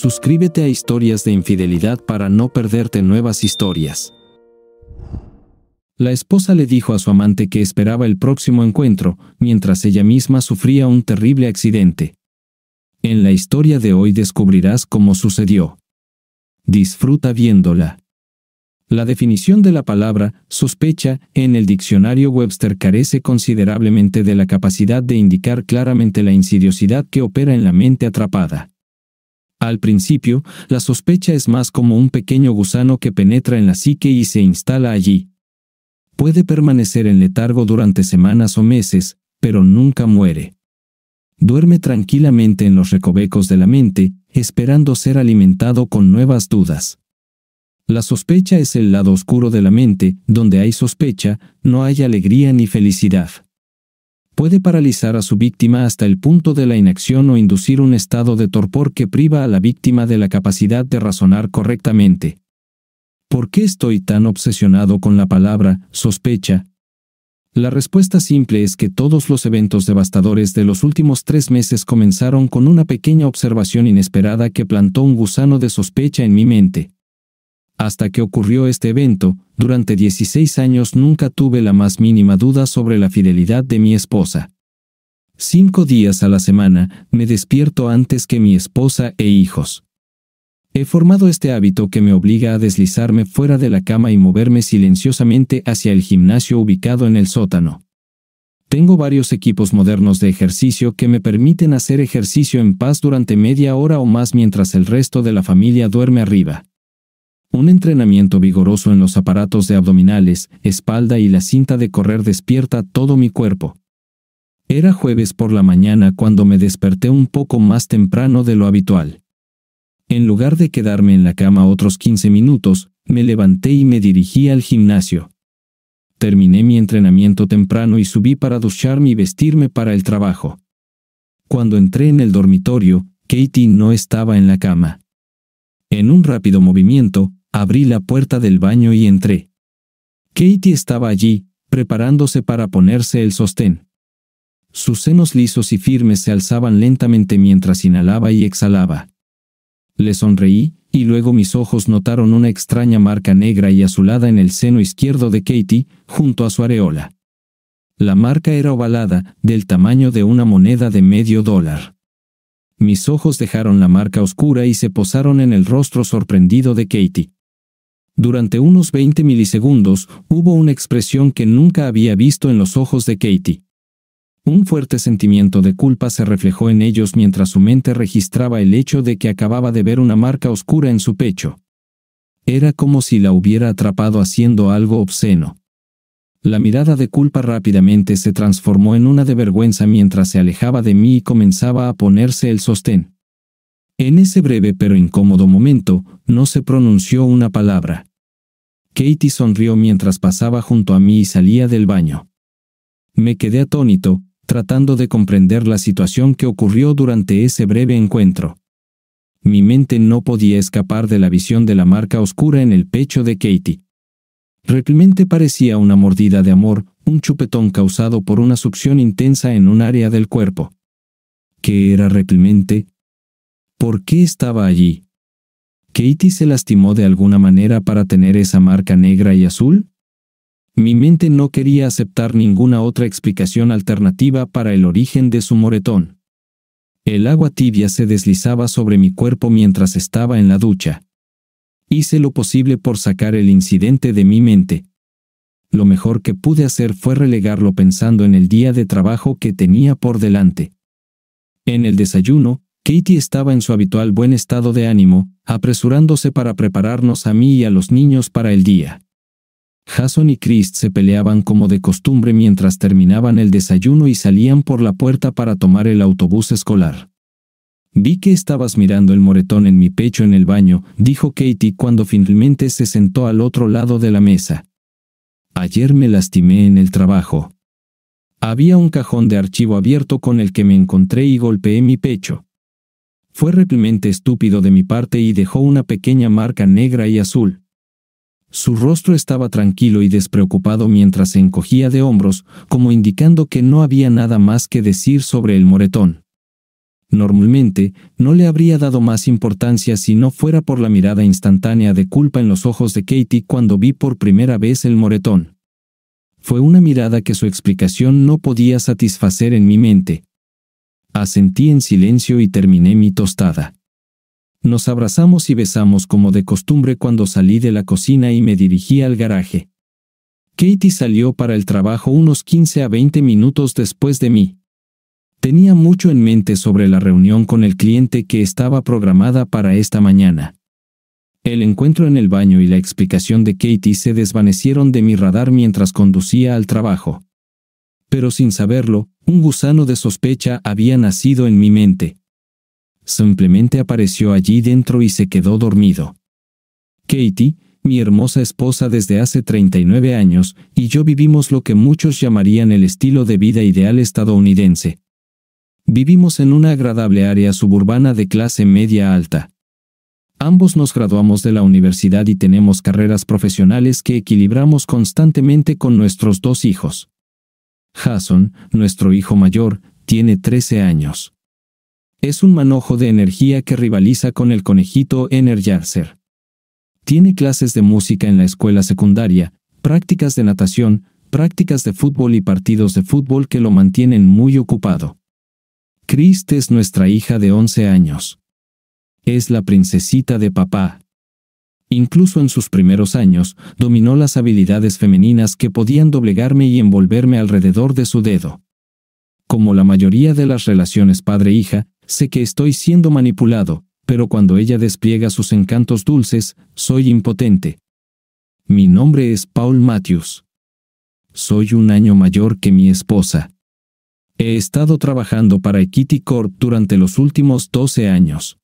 Suscríbete a Historias de Infidelidad para no perderte nuevas historias. La esposa le dijo a su amante que esperaba el próximo encuentro, mientras ella misma sufría un terrible accidente. En la historia de hoy descubrirás cómo sucedió. Disfruta viéndola. La definición de la palabra sospecha en el diccionario Webster carece considerablemente de la capacidad de indicar claramente la insidiosidad que opera en la mente atrapada. Al principio, la sospecha es más como un pequeño gusano que penetra en la psique y se instala allí. Puede permanecer en letargo durante semanas o meses, pero nunca muere. Duerme tranquilamente en los recovecos de la mente, esperando ser alimentado con nuevas dudas. La sospecha es el lado oscuro de la mente, donde hay sospecha, no hay alegría ni felicidad puede paralizar a su víctima hasta el punto de la inacción o inducir un estado de torpor que priva a la víctima de la capacidad de razonar correctamente. ¿Por qué estoy tan obsesionado con la palabra sospecha? La respuesta simple es que todos los eventos devastadores de los últimos tres meses comenzaron con una pequeña observación inesperada que plantó un gusano de sospecha en mi mente. Hasta que ocurrió este evento, durante 16 años nunca tuve la más mínima duda sobre la fidelidad de mi esposa. Cinco días a la semana me despierto antes que mi esposa e hijos. He formado este hábito que me obliga a deslizarme fuera de la cama y moverme silenciosamente hacia el gimnasio ubicado en el sótano. Tengo varios equipos modernos de ejercicio que me permiten hacer ejercicio en paz durante media hora o más mientras el resto de la familia duerme arriba. Un entrenamiento vigoroso en los aparatos de abdominales, espalda y la cinta de correr despierta todo mi cuerpo. Era jueves por la mañana cuando me desperté un poco más temprano de lo habitual. En lugar de quedarme en la cama otros 15 minutos, me levanté y me dirigí al gimnasio. Terminé mi entrenamiento temprano y subí para ducharme y vestirme para el trabajo. Cuando entré en el dormitorio, Katie no estaba en la cama. En un rápido movimiento, Abrí la puerta del baño y entré. Katie estaba allí, preparándose para ponerse el sostén. Sus senos lisos y firmes se alzaban lentamente mientras inhalaba y exhalaba. Le sonreí, y luego mis ojos notaron una extraña marca negra y azulada en el seno izquierdo de Katie, junto a su areola. La marca era ovalada, del tamaño de una moneda de medio dólar. Mis ojos dejaron la marca oscura y se posaron en el rostro sorprendido de Katie. Durante unos 20 milisegundos hubo una expresión que nunca había visto en los ojos de Katie. Un fuerte sentimiento de culpa se reflejó en ellos mientras su mente registraba el hecho de que acababa de ver una marca oscura en su pecho. Era como si la hubiera atrapado haciendo algo obsceno. La mirada de culpa rápidamente se transformó en una de vergüenza mientras se alejaba de mí y comenzaba a ponerse el sostén. En ese breve pero incómodo momento, no se pronunció una palabra. Katie sonrió mientras pasaba junto a mí y salía del baño. Me quedé atónito, tratando de comprender la situación que ocurrió durante ese breve encuentro. Mi mente no podía escapar de la visión de la marca oscura en el pecho de Katie. Replemente parecía una mordida de amor, un chupetón causado por una succión intensa en un área del cuerpo. ¿Qué era replemente? ¿Por qué estaba allí? ¿Katie se lastimó de alguna manera para tener esa marca negra y azul? Mi mente no quería aceptar ninguna otra explicación alternativa para el origen de su moretón. El agua tibia se deslizaba sobre mi cuerpo mientras estaba en la ducha. Hice lo posible por sacar el incidente de mi mente. Lo mejor que pude hacer fue relegarlo pensando en el día de trabajo que tenía por delante. En el desayuno, Katie estaba en su habitual buen estado de ánimo, apresurándose para prepararnos a mí y a los niños para el día. Jason y Chris se peleaban como de costumbre mientras terminaban el desayuno y salían por la puerta para tomar el autobús escolar. Vi que estabas mirando el moretón en mi pecho en el baño, dijo Katie cuando finalmente se sentó al otro lado de la mesa. Ayer me lastimé en el trabajo. Había un cajón de archivo abierto con el que me encontré y golpeé mi pecho. Fue realmente estúpido de mi parte y dejó una pequeña marca negra y azul. Su rostro estaba tranquilo y despreocupado mientras se encogía de hombros, como indicando que no había nada más que decir sobre el moretón. Normalmente, no le habría dado más importancia si no fuera por la mirada instantánea de culpa en los ojos de Katie cuando vi por primera vez el moretón. Fue una mirada que su explicación no podía satisfacer en mi mente, Asentí en silencio y terminé mi tostada. Nos abrazamos y besamos como de costumbre cuando salí de la cocina y me dirigí al garaje. Katie salió para el trabajo unos 15 a 20 minutos después de mí. Tenía mucho en mente sobre la reunión con el cliente que estaba programada para esta mañana. El encuentro en el baño y la explicación de Katie se desvanecieron de mi radar mientras conducía al trabajo. Pero sin saberlo, un gusano de sospecha había nacido en mi mente. Simplemente apareció allí dentro y se quedó dormido. Katie, mi hermosa esposa desde hace 39 años, y yo vivimos lo que muchos llamarían el estilo de vida ideal estadounidense. Vivimos en una agradable área suburbana de clase media alta. Ambos nos graduamos de la universidad y tenemos carreras profesionales que equilibramos constantemente con nuestros dos hijos. Jason, nuestro hijo mayor, tiene 13 años. Es un manojo de energía que rivaliza con el conejito Energizer. Tiene clases de música en la escuela secundaria, prácticas de natación, prácticas de fútbol y partidos de fútbol que lo mantienen muy ocupado. Crist es nuestra hija de 11 años. Es la princesita de papá. Incluso en sus primeros años, dominó las habilidades femeninas que podían doblegarme y envolverme alrededor de su dedo. Como la mayoría de las relaciones padre-hija, sé que estoy siendo manipulado, pero cuando ella despliega sus encantos dulces, soy impotente. Mi nombre es Paul Matthews. Soy un año mayor que mi esposa. He estado trabajando para Equity Corp durante los últimos 12 años.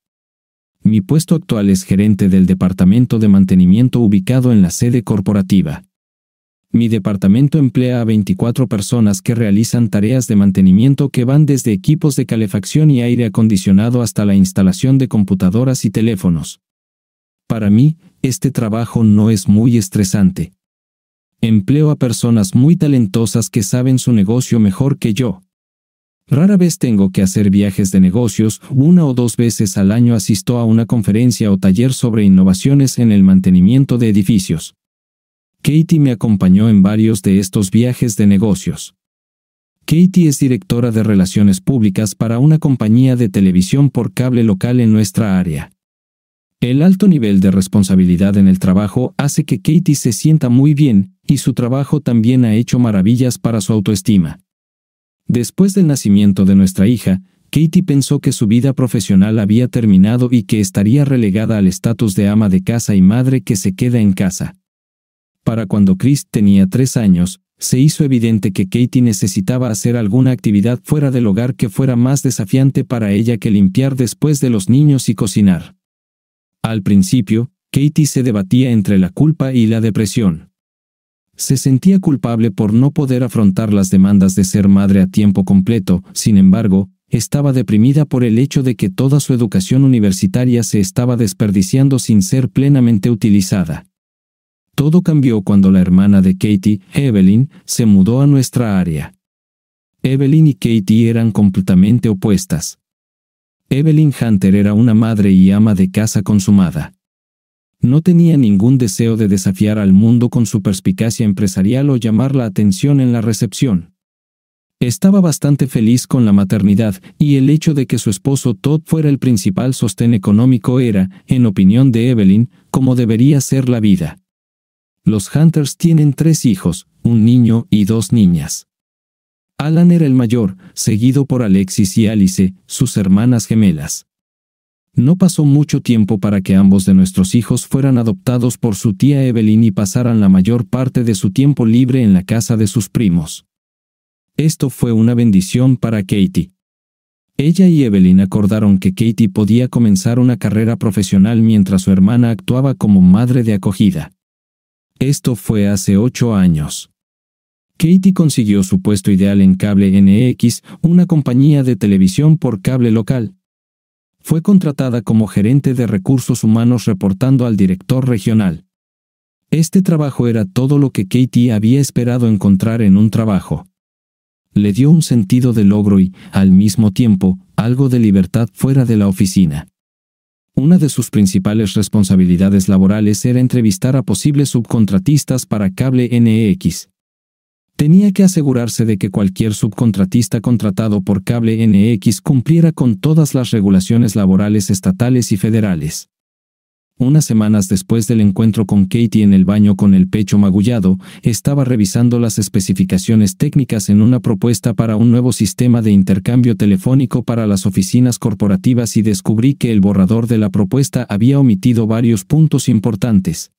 Mi puesto actual es gerente del departamento de mantenimiento ubicado en la sede corporativa. Mi departamento emplea a 24 personas que realizan tareas de mantenimiento que van desde equipos de calefacción y aire acondicionado hasta la instalación de computadoras y teléfonos. Para mí, este trabajo no es muy estresante. Empleo a personas muy talentosas que saben su negocio mejor que yo. Rara vez tengo que hacer viajes de negocios, una o dos veces al año asisto a una conferencia o taller sobre innovaciones en el mantenimiento de edificios. Katie me acompañó en varios de estos viajes de negocios. Katie es directora de relaciones públicas para una compañía de televisión por cable local en nuestra área. El alto nivel de responsabilidad en el trabajo hace que Katie se sienta muy bien, y su trabajo también ha hecho maravillas para su autoestima. Después del nacimiento de nuestra hija, Katie pensó que su vida profesional había terminado y que estaría relegada al estatus de ama de casa y madre que se queda en casa. Para cuando Chris tenía tres años, se hizo evidente que Katie necesitaba hacer alguna actividad fuera del hogar que fuera más desafiante para ella que limpiar después de los niños y cocinar. Al principio, Katie se debatía entre la culpa y la depresión. Se sentía culpable por no poder afrontar las demandas de ser madre a tiempo completo, sin embargo, estaba deprimida por el hecho de que toda su educación universitaria se estaba desperdiciando sin ser plenamente utilizada. Todo cambió cuando la hermana de Katie, Evelyn, se mudó a nuestra área. Evelyn y Katie eran completamente opuestas. Evelyn Hunter era una madre y ama de casa consumada no tenía ningún deseo de desafiar al mundo con su perspicacia empresarial o llamar la atención en la recepción. Estaba bastante feliz con la maternidad, y el hecho de que su esposo Todd fuera el principal sostén económico era, en opinión de Evelyn, como debería ser la vida. Los Hunters tienen tres hijos, un niño y dos niñas. Alan era el mayor, seguido por Alexis y Alice, sus hermanas gemelas. No pasó mucho tiempo para que ambos de nuestros hijos fueran adoptados por su tía Evelyn y pasaran la mayor parte de su tiempo libre en la casa de sus primos. Esto fue una bendición para Katie. Ella y Evelyn acordaron que Katie podía comenzar una carrera profesional mientras su hermana actuaba como madre de acogida. Esto fue hace ocho años. Katie consiguió su puesto ideal en Cable NX, una compañía de televisión por cable local, fue contratada como gerente de recursos humanos reportando al director regional. Este trabajo era todo lo que Katie había esperado encontrar en un trabajo. Le dio un sentido de logro y, al mismo tiempo, algo de libertad fuera de la oficina. Una de sus principales responsabilidades laborales era entrevistar a posibles subcontratistas para cable NX tenía que asegurarse de que cualquier subcontratista contratado por Cable NX cumpliera con todas las regulaciones laborales estatales y federales. Unas semanas después del encuentro con Katie en el baño con el pecho magullado, estaba revisando las especificaciones técnicas en una propuesta para un nuevo sistema de intercambio telefónico para las oficinas corporativas y descubrí que el borrador de la propuesta había omitido varios puntos importantes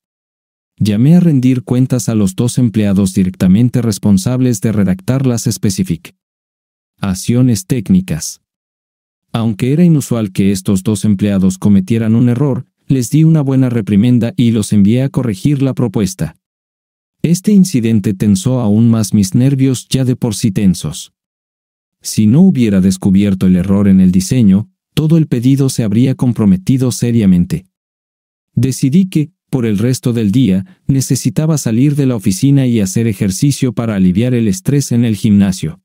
llamé a rendir cuentas a los dos empleados directamente responsables de redactar las Acciones técnicas. Aunque era inusual que estos dos empleados cometieran un error, les di una buena reprimenda y los envié a corregir la propuesta. Este incidente tensó aún más mis nervios ya de por sí tensos. Si no hubiera descubierto el error en el diseño, todo el pedido se habría comprometido seriamente. Decidí que, por el resto del día, necesitaba salir de la oficina y hacer ejercicio para aliviar el estrés en el gimnasio.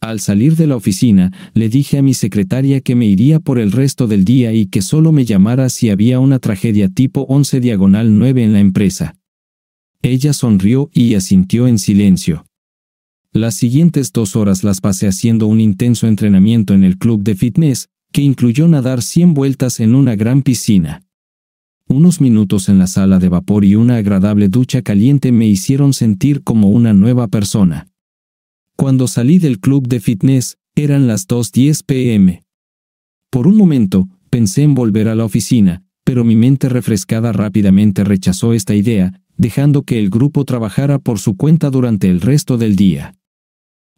Al salir de la oficina, le dije a mi secretaria que me iría por el resto del día y que solo me llamara si había una tragedia tipo 11 diagonal 9 en la empresa. Ella sonrió y asintió en silencio. Las siguientes dos horas las pasé haciendo un intenso entrenamiento en el club de fitness, que incluyó nadar 100 vueltas en una gran piscina. Unos minutos en la sala de vapor y una agradable ducha caliente me hicieron sentir como una nueva persona. Cuando salí del club de fitness, eran las 2.10 pm. Por un momento, pensé en volver a la oficina, pero mi mente refrescada rápidamente rechazó esta idea, dejando que el grupo trabajara por su cuenta durante el resto del día.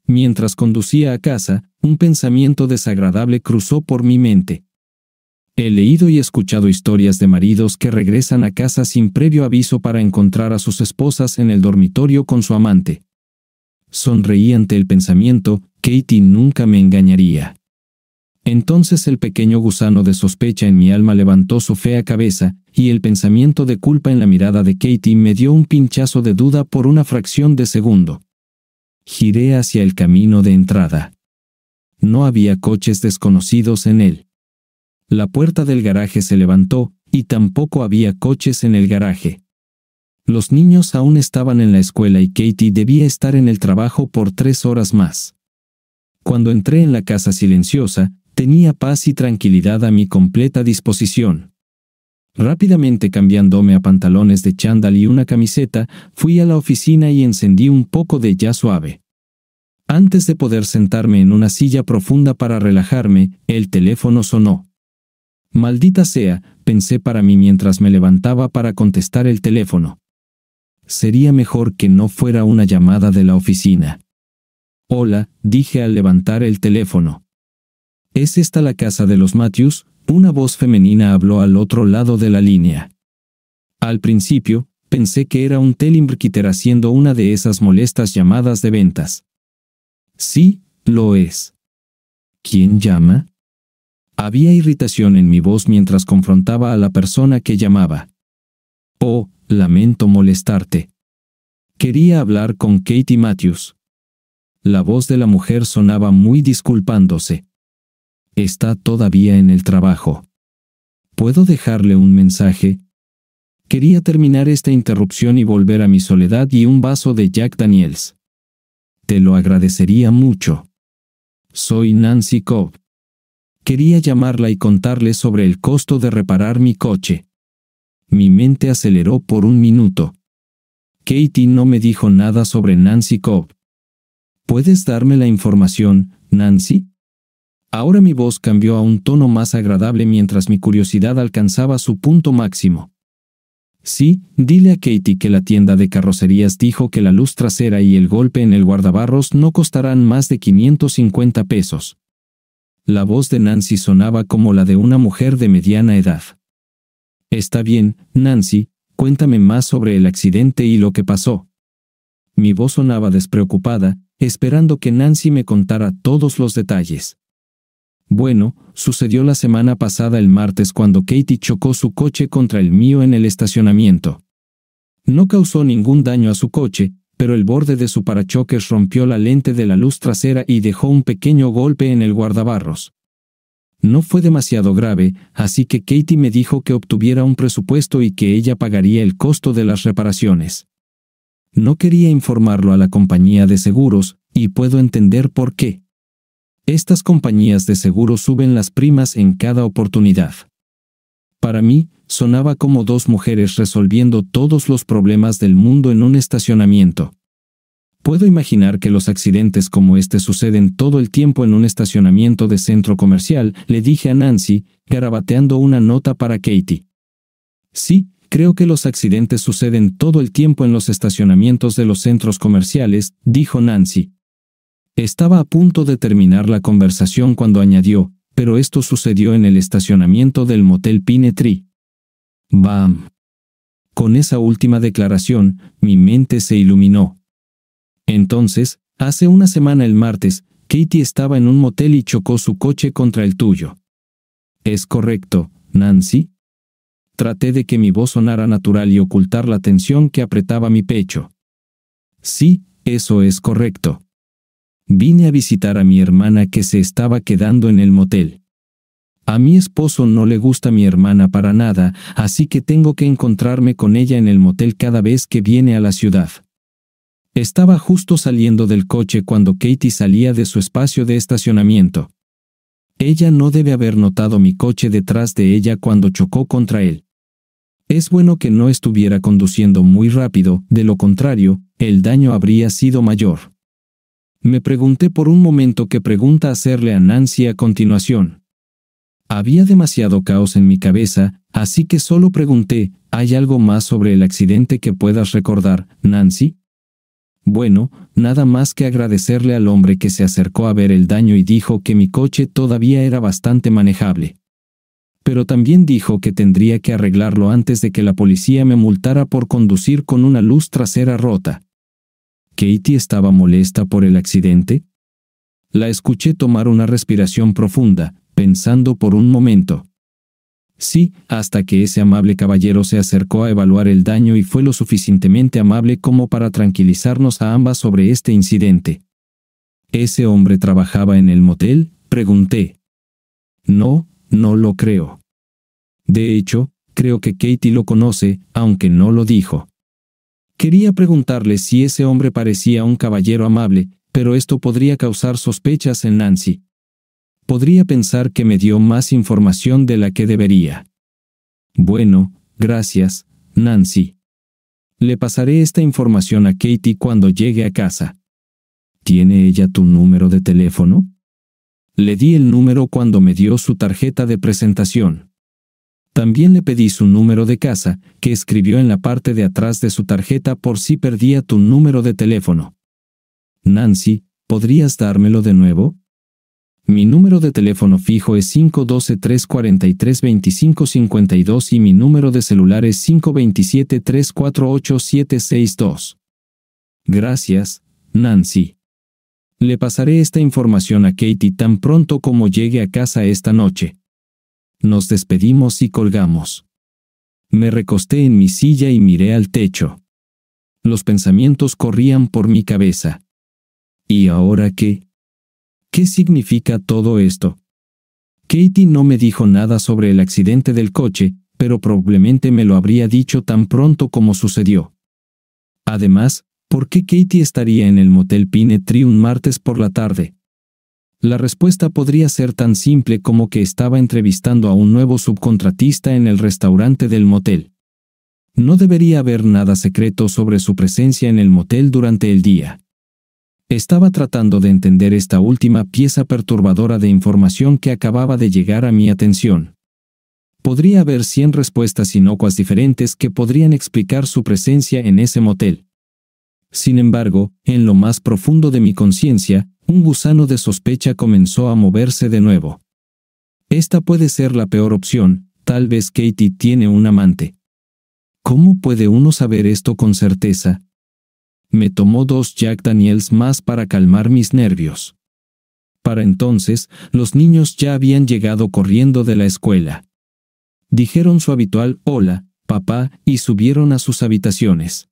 Mientras conducía a casa, un pensamiento desagradable cruzó por mi mente. He leído y escuchado historias de maridos que regresan a casa sin previo aviso para encontrar a sus esposas en el dormitorio con su amante. Sonreí ante el pensamiento, Katie nunca me engañaría. Entonces el pequeño gusano de sospecha en mi alma levantó su fea cabeza, y el pensamiento de culpa en la mirada de Katie me dio un pinchazo de duda por una fracción de segundo. Giré hacia el camino de entrada. No había coches desconocidos en él la puerta del garaje se levantó, y tampoco había coches en el garaje. Los niños aún estaban en la escuela y Katie debía estar en el trabajo por tres horas más. Cuando entré en la casa silenciosa, tenía paz y tranquilidad a mi completa disposición. Rápidamente cambiándome a pantalones de chándal y una camiseta, fui a la oficina y encendí un poco de ya suave. Antes de poder sentarme en una silla profunda para relajarme, el teléfono sonó. Maldita sea, pensé para mí mientras me levantaba para contestar el teléfono. Sería mejor que no fuera una llamada de la oficina. Hola, dije al levantar el teléfono. ¿Es esta la casa de los Matthews? Una voz femenina habló al otro lado de la línea. Al principio, pensé que era un telemarketer haciendo una de esas molestas llamadas de ventas. Sí, lo es. ¿Quién llama? Había irritación en mi voz mientras confrontaba a la persona que llamaba. Oh, lamento molestarte. Quería hablar con Katie Matthews. La voz de la mujer sonaba muy disculpándose. Está todavía en el trabajo. ¿Puedo dejarle un mensaje? Quería terminar esta interrupción y volver a mi soledad y un vaso de Jack Daniels. Te lo agradecería mucho. Soy Nancy Cobb. Quería llamarla y contarle sobre el costo de reparar mi coche. Mi mente aceleró por un minuto. Katie no me dijo nada sobre Nancy Cobb. ¿Puedes darme la información, Nancy? Ahora mi voz cambió a un tono más agradable mientras mi curiosidad alcanzaba su punto máximo. Sí, dile a Katie que la tienda de carrocerías dijo que la luz trasera y el golpe en el guardabarros no costarán más de 550 pesos. La voz de Nancy sonaba como la de una mujer de mediana edad. Está bien, Nancy, cuéntame más sobre el accidente y lo que pasó. Mi voz sonaba despreocupada, esperando que Nancy me contara todos los detalles. Bueno, sucedió la semana pasada el martes cuando Katie chocó su coche contra el mío en el estacionamiento. No causó ningún daño a su coche, pero el borde de su parachoques rompió la lente de la luz trasera y dejó un pequeño golpe en el guardabarros. No fue demasiado grave, así que Katie me dijo que obtuviera un presupuesto y que ella pagaría el costo de las reparaciones. No quería informarlo a la compañía de seguros, y puedo entender por qué. Estas compañías de seguros suben las primas en cada oportunidad. Para mí, sonaba como dos mujeres resolviendo todos los problemas del mundo en un estacionamiento. Puedo imaginar que los accidentes como este suceden todo el tiempo en un estacionamiento de centro comercial, le dije a Nancy, garabateando una nota para Katie. Sí, creo que los accidentes suceden todo el tiempo en los estacionamientos de los centros comerciales, dijo Nancy. Estaba a punto de terminar la conversación cuando añadió, pero esto sucedió en el estacionamiento del motel Pine Bam. Con esa última declaración, mi mente se iluminó. Entonces, hace una semana el martes, Katie estaba en un motel y chocó su coche contra el tuyo. ¿Es correcto, Nancy? Traté de que mi voz sonara natural y ocultar la tensión que apretaba mi pecho. Sí, eso es correcto. Vine a visitar a mi hermana que se estaba quedando en el motel. A mi esposo no le gusta mi hermana para nada, así que tengo que encontrarme con ella en el motel cada vez que viene a la ciudad. Estaba justo saliendo del coche cuando Katie salía de su espacio de estacionamiento. Ella no debe haber notado mi coche detrás de ella cuando chocó contra él. Es bueno que no estuviera conduciendo muy rápido, de lo contrario, el daño habría sido mayor. Me pregunté por un momento qué pregunta hacerle a Nancy a continuación. Había demasiado caos en mi cabeza, así que solo pregunté, ¿hay algo más sobre el accidente que puedas recordar, Nancy? Bueno, nada más que agradecerle al hombre que se acercó a ver el daño y dijo que mi coche todavía era bastante manejable. Pero también dijo que tendría que arreglarlo antes de que la policía me multara por conducir con una luz trasera rota. ¿Katie estaba molesta por el accidente? La escuché tomar una respiración profunda, pensando por un momento. Sí, hasta que ese amable caballero se acercó a evaluar el daño y fue lo suficientemente amable como para tranquilizarnos a ambas sobre este incidente. ¿Ese hombre trabajaba en el motel? pregunté. No, no lo creo. De hecho, creo que Katie lo conoce, aunque no lo dijo. Quería preguntarle si ese hombre parecía un caballero amable, pero esto podría causar sospechas en Nancy. Podría pensar que me dio más información de la que debería. Bueno, gracias, Nancy. Le pasaré esta información a Katie cuando llegue a casa. ¿Tiene ella tu número de teléfono? Le di el número cuando me dio su tarjeta de presentación. También le pedí su número de casa, que escribió en la parte de atrás de su tarjeta por si perdía tu número de teléfono. Nancy, ¿podrías dármelo de nuevo? Mi número de teléfono fijo es 512-343-2552 y mi número de celular es 527-348-762. Gracias, Nancy. Le pasaré esta información a Katie tan pronto como llegue a casa esta noche. Nos despedimos y colgamos. Me recosté en mi silla y miré al techo. Los pensamientos corrían por mi cabeza. ¿Y ahora qué? ¿Qué significa todo esto? Katie no me dijo nada sobre el accidente del coche, pero probablemente me lo habría dicho tan pronto como sucedió. Además, ¿por qué Katie estaría en el motel Tree un martes por la tarde? La respuesta podría ser tan simple como que estaba entrevistando a un nuevo subcontratista en el restaurante del motel. No debería haber nada secreto sobre su presencia en el motel durante el día. Estaba tratando de entender esta última pieza perturbadora de información que acababa de llegar a mi atención. Podría haber cien respuestas inocuas diferentes que podrían explicar su presencia en ese motel. Sin embargo, en lo más profundo de mi conciencia, un gusano de sospecha comenzó a moverse de nuevo. Esta puede ser la peor opción, tal vez Katie tiene un amante. ¿Cómo puede uno saber esto con certeza? Me tomó dos Jack Daniels más para calmar mis nervios. Para entonces, los niños ya habían llegado corriendo de la escuela. Dijeron su habitual hola, papá, y subieron a sus habitaciones.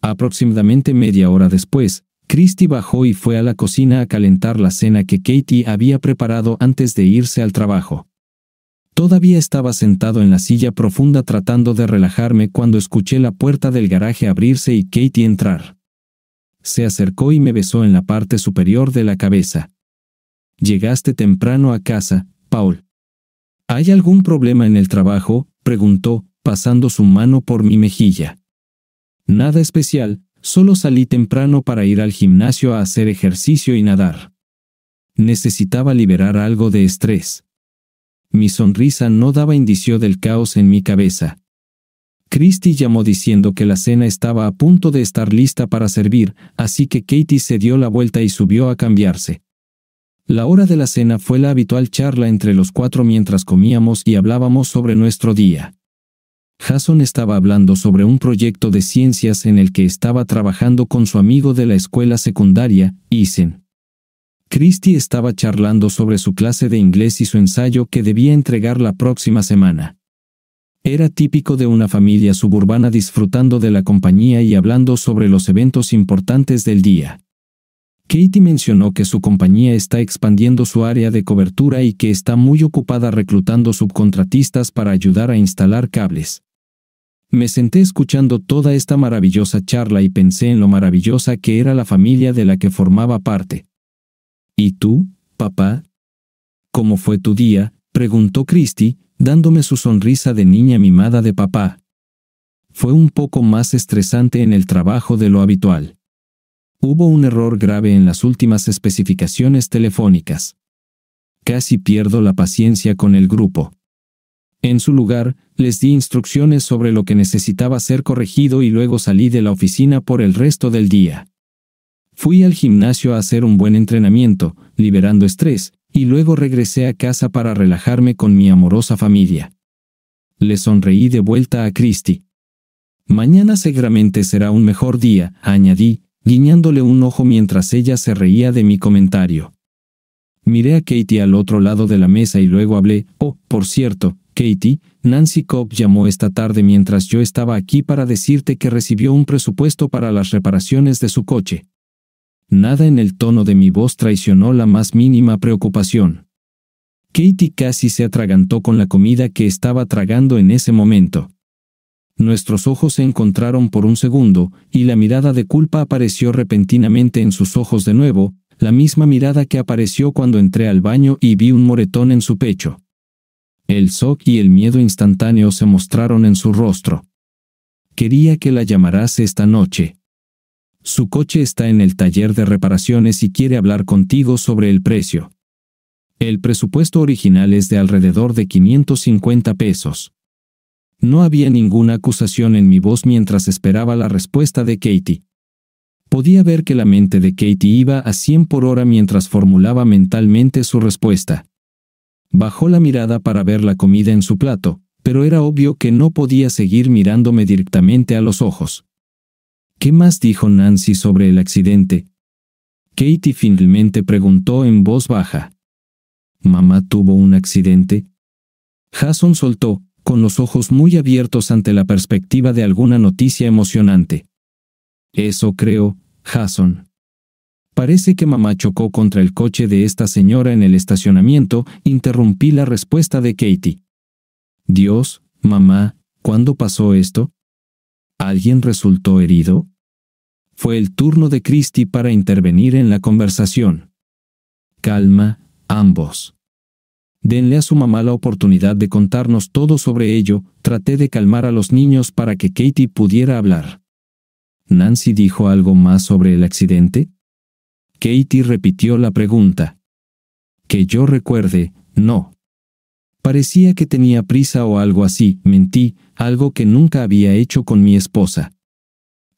Aproximadamente media hora después, Christy bajó y fue a la cocina a calentar la cena que Katie había preparado antes de irse al trabajo. Todavía estaba sentado en la silla profunda tratando de relajarme cuando escuché la puerta del garaje abrirse y Katie entrar. Se acercó y me besó en la parte superior de la cabeza. Llegaste temprano a casa, Paul. ¿Hay algún problema en el trabajo? preguntó, pasando su mano por mi mejilla. Nada especial, solo salí temprano para ir al gimnasio a hacer ejercicio y nadar. Necesitaba liberar algo de estrés mi sonrisa no daba indicio del caos en mi cabeza. Christy llamó diciendo que la cena estaba a punto de estar lista para servir, así que Katie se dio la vuelta y subió a cambiarse. La hora de la cena fue la habitual charla entre los cuatro mientras comíamos y hablábamos sobre nuestro día. Jason estaba hablando sobre un proyecto de ciencias en el que estaba trabajando con su amigo de la escuela secundaria, Isen. Christie estaba charlando sobre su clase de inglés y su ensayo que debía entregar la próxima semana. Era típico de una familia suburbana disfrutando de la compañía y hablando sobre los eventos importantes del día. Katie mencionó que su compañía está expandiendo su área de cobertura y que está muy ocupada reclutando subcontratistas para ayudar a instalar cables. Me senté escuchando toda esta maravillosa charla y pensé en lo maravillosa que era la familia de la que formaba parte. ¿Y tú, papá? ¿Cómo fue tu día? preguntó Christy, dándome su sonrisa de niña mimada de papá. Fue un poco más estresante en el trabajo de lo habitual. Hubo un error grave en las últimas especificaciones telefónicas. Casi pierdo la paciencia con el grupo. En su lugar, les di instrucciones sobre lo que necesitaba ser corregido y luego salí de la oficina por el resto del día. Fui al gimnasio a hacer un buen entrenamiento, liberando estrés, y luego regresé a casa para relajarme con mi amorosa familia. Le sonreí de vuelta a Christy. Mañana seguramente será un mejor día, añadí, guiñándole un ojo mientras ella se reía de mi comentario. Miré a Katie al otro lado de la mesa y luego hablé, oh, por cierto, Katie, Nancy Cobb llamó esta tarde mientras yo estaba aquí para decirte que recibió un presupuesto para las reparaciones de su coche. Nada en el tono de mi voz traicionó la más mínima preocupación. Katie casi se atragantó con la comida que estaba tragando en ese momento. Nuestros ojos se encontraron por un segundo, y la mirada de culpa apareció repentinamente en sus ojos de nuevo, la misma mirada que apareció cuando entré al baño y vi un moretón en su pecho. El shock y el miedo instantáneo se mostraron en su rostro. Quería que la llamaras esta noche. Su coche está en el taller de reparaciones y quiere hablar contigo sobre el precio. El presupuesto original es de alrededor de 550 pesos. No había ninguna acusación en mi voz mientras esperaba la respuesta de Katie. Podía ver que la mente de Katie iba a 100 por hora mientras formulaba mentalmente su respuesta. Bajó la mirada para ver la comida en su plato, pero era obvio que no podía seguir mirándome directamente a los ojos. ¿Qué más dijo Nancy sobre el accidente? Katie finalmente preguntó en voz baja. ¿Mamá tuvo un accidente? Jason soltó, con los ojos muy abiertos ante la perspectiva de alguna noticia emocionante. Eso creo, Jason. Parece que mamá chocó contra el coche de esta señora en el estacionamiento, interrumpí la respuesta de Katie. Dios, mamá, ¿cuándo pasó esto? ¿Alguien resultó herido? Fue el turno de Christie para intervenir en la conversación. Calma, ambos. Denle a su mamá la oportunidad de contarnos todo sobre ello, traté de calmar a los niños para que Katie pudiera hablar. ¿Nancy dijo algo más sobre el accidente? Katie repitió la pregunta. Que yo recuerde, no. Parecía que tenía prisa o algo así, mentí, algo que nunca había hecho con mi esposa.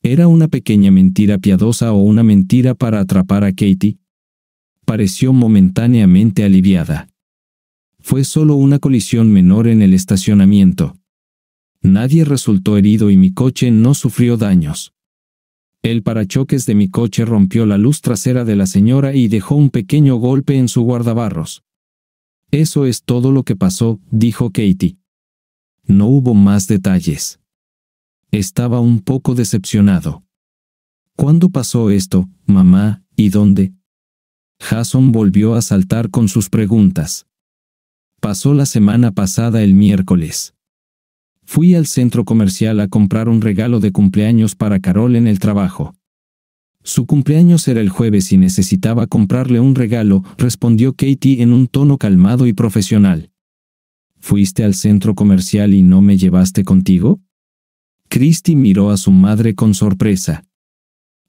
¿Era una pequeña mentira piadosa o una mentira para atrapar a Katie? Pareció momentáneamente aliviada. Fue solo una colisión menor en el estacionamiento. Nadie resultó herido y mi coche no sufrió daños. El parachoques de mi coche rompió la luz trasera de la señora y dejó un pequeño golpe en su guardabarros. Eso es todo lo que pasó, dijo Katie. No hubo más detalles. Estaba un poco decepcionado. ¿Cuándo pasó esto, mamá, y dónde? Jason volvió a saltar con sus preguntas. Pasó la semana pasada el miércoles. Fui al centro comercial a comprar un regalo de cumpleaños para Carol en el trabajo. Su cumpleaños era el jueves y necesitaba comprarle un regalo, respondió Katie en un tono calmado y profesional. ¿Fuiste al centro comercial y no me llevaste contigo? Christy miró a su madre con sorpresa.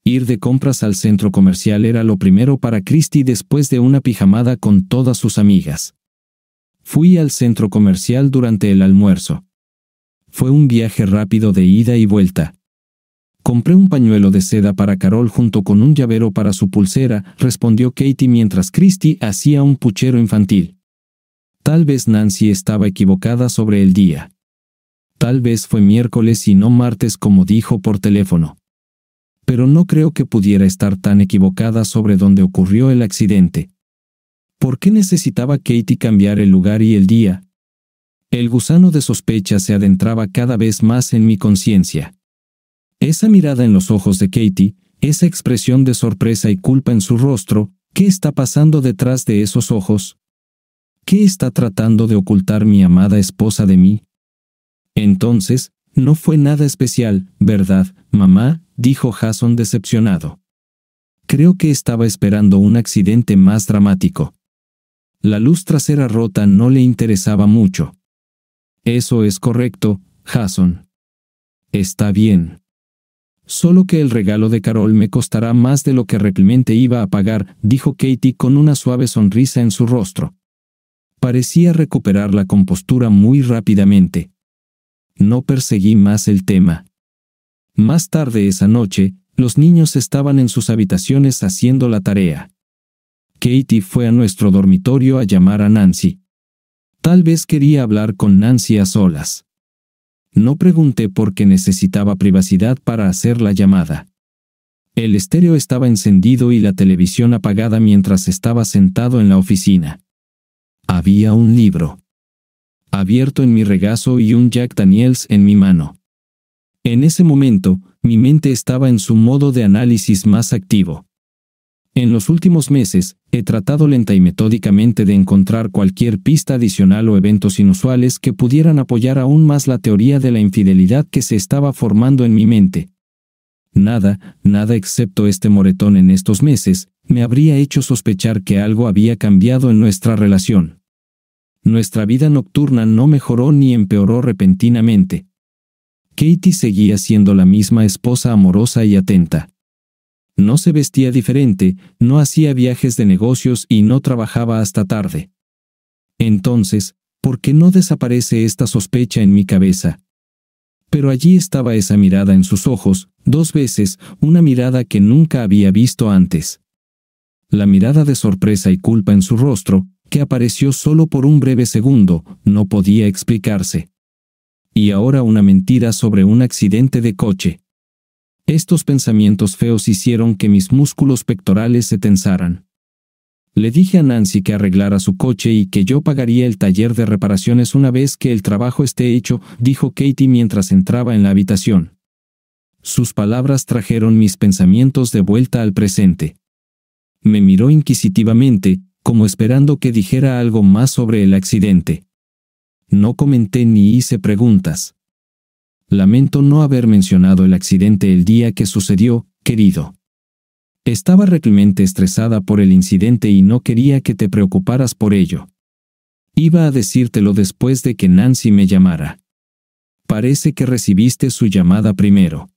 Ir de compras al centro comercial era lo primero para Christy después de una pijamada con todas sus amigas. Fui al centro comercial durante el almuerzo. Fue un viaje rápido de ida y vuelta. Compré un pañuelo de seda para Carol junto con un llavero para su pulsera, respondió Katie mientras Christy hacía un puchero infantil. Tal vez Nancy estaba equivocada sobre el día. Tal vez fue miércoles y no martes como dijo por teléfono. Pero no creo que pudiera estar tan equivocada sobre dónde ocurrió el accidente. ¿Por qué necesitaba Katie cambiar el lugar y el día? El gusano de sospecha se adentraba cada vez más en mi conciencia. Esa mirada en los ojos de Katie, esa expresión de sorpresa y culpa en su rostro, ¿qué está pasando detrás de esos ojos? ¿Qué está tratando de ocultar mi amada esposa de mí? Entonces, no fue nada especial, ¿verdad, mamá? dijo Jason decepcionado. Creo que estaba esperando un accidente más dramático. La luz trasera rota no le interesaba mucho. Eso es correcto, Jason. Está bien. Solo que el regalo de Carol me costará más de lo que realmente iba a pagar, dijo Katie con una suave sonrisa en su rostro. Parecía recuperar la compostura muy rápidamente. No perseguí más el tema. Más tarde esa noche, los niños estaban en sus habitaciones haciendo la tarea. Katie fue a nuestro dormitorio a llamar a Nancy. Tal vez quería hablar con Nancy a solas. No pregunté por qué necesitaba privacidad para hacer la llamada. El estéreo estaba encendido y la televisión apagada mientras estaba sentado en la oficina. Había un libro. Abierto en mi regazo y un Jack Daniels en mi mano. En ese momento, mi mente estaba en su modo de análisis más activo. En los últimos meses, he tratado lenta y metódicamente de encontrar cualquier pista adicional o eventos inusuales que pudieran apoyar aún más la teoría de la infidelidad que se estaba formando en mi mente. Nada, nada excepto este moretón en estos meses, me habría hecho sospechar que algo había cambiado en nuestra relación. Nuestra vida nocturna no mejoró ni empeoró repentinamente. Katie seguía siendo la misma esposa amorosa y atenta no se vestía diferente, no hacía viajes de negocios y no trabajaba hasta tarde. Entonces, ¿por qué no desaparece esta sospecha en mi cabeza? Pero allí estaba esa mirada en sus ojos, dos veces, una mirada que nunca había visto antes. La mirada de sorpresa y culpa en su rostro, que apareció solo por un breve segundo, no podía explicarse. Y ahora una mentira sobre un accidente de coche. Estos pensamientos feos hicieron que mis músculos pectorales se tensaran. Le dije a Nancy que arreglara su coche y que yo pagaría el taller de reparaciones una vez que el trabajo esté hecho, dijo Katie mientras entraba en la habitación. Sus palabras trajeron mis pensamientos de vuelta al presente. Me miró inquisitivamente, como esperando que dijera algo más sobre el accidente. No comenté ni hice preguntas. Lamento no haber mencionado el accidente el día que sucedió, querido. Estaba realmente estresada por el incidente y no quería que te preocuparas por ello. Iba a decírtelo después de que Nancy me llamara. Parece que recibiste su llamada primero.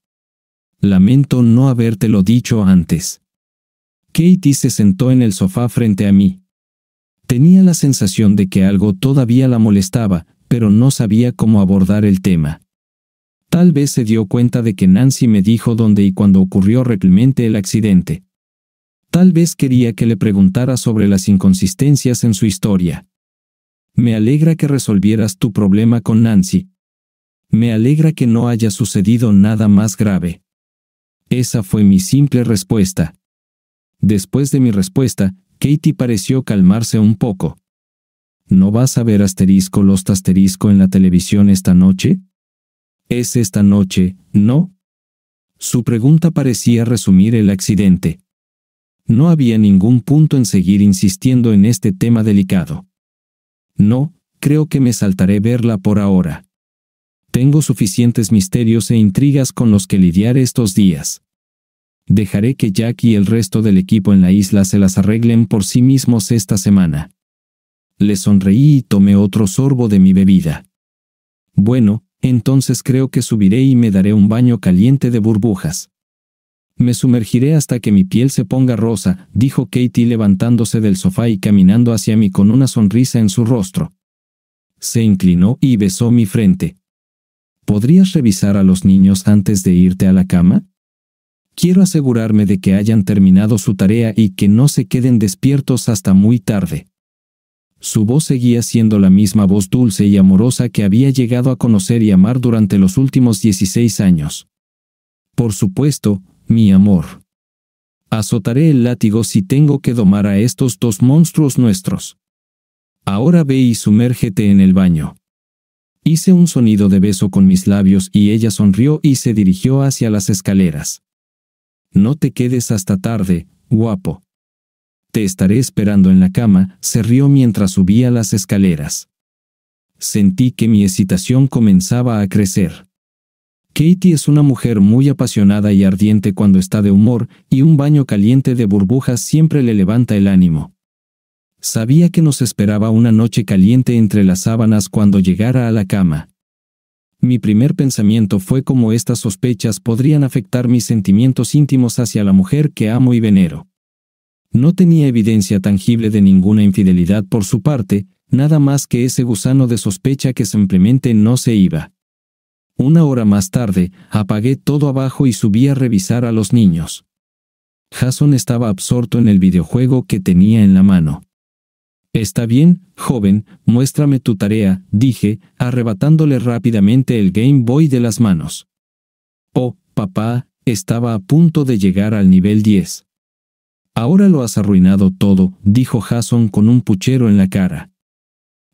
Lamento no habértelo dicho antes. Katie se sentó en el sofá frente a mí. Tenía la sensación de que algo todavía la molestaba, pero no sabía cómo abordar el tema. Tal vez se dio cuenta de que Nancy me dijo dónde y cuándo ocurrió realmente el accidente. Tal vez quería que le preguntara sobre las inconsistencias en su historia. Me alegra que resolvieras tu problema con Nancy. Me alegra que no haya sucedido nada más grave. Esa fue mi simple respuesta. Después de mi respuesta, Katie pareció calmarse un poco. ¿No vas a ver asterisco los asterisco en la televisión esta noche? ¿Es esta noche, no? Su pregunta parecía resumir el accidente. No había ningún punto en seguir insistiendo en este tema delicado. No, creo que me saltaré verla por ahora. Tengo suficientes misterios e intrigas con los que lidiar estos días. Dejaré que Jack y el resto del equipo en la isla se las arreglen por sí mismos esta semana. Le sonreí y tomé otro sorbo de mi bebida. Bueno, entonces creo que subiré y me daré un baño caliente de burbujas. Me sumergiré hasta que mi piel se ponga rosa, dijo Katie levantándose del sofá y caminando hacia mí con una sonrisa en su rostro. Se inclinó y besó mi frente. ¿Podrías revisar a los niños antes de irte a la cama? Quiero asegurarme de que hayan terminado su tarea y que no se queden despiertos hasta muy tarde. Su voz seguía siendo la misma voz dulce y amorosa que había llegado a conocer y amar durante los últimos 16 años. Por supuesto, mi amor. Azotaré el látigo si tengo que domar a estos dos monstruos nuestros. Ahora ve y sumérgete en el baño. Hice un sonido de beso con mis labios y ella sonrió y se dirigió hacia las escaleras. No te quedes hasta tarde, guapo. Te estaré esperando en la cama, se rió mientras subía las escaleras. Sentí que mi excitación comenzaba a crecer. Katie es una mujer muy apasionada y ardiente cuando está de humor, y un baño caliente de burbujas siempre le levanta el ánimo. Sabía que nos esperaba una noche caliente entre las sábanas cuando llegara a la cama. Mi primer pensamiento fue cómo estas sospechas podrían afectar mis sentimientos íntimos hacia la mujer que amo y venero. No tenía evidencia tangible de ninguna infidelidad por su parte, nada más que ese gusano de sospecha que simplemente no se iba. Una hora más tarde, apagué todo abajo y subí a revisar a los niños. Jason estaba absorto en el videojuego que tenía en la mano. Está bien, joven, muéstrame tu tarea, dije, arrebatándole rápidamente el Game Boy de las manos. Oh, papá, estaba a punto de llegar al nivel 10. Ahora lo has arruinado todo, dijo Jason con un puchero en la cara.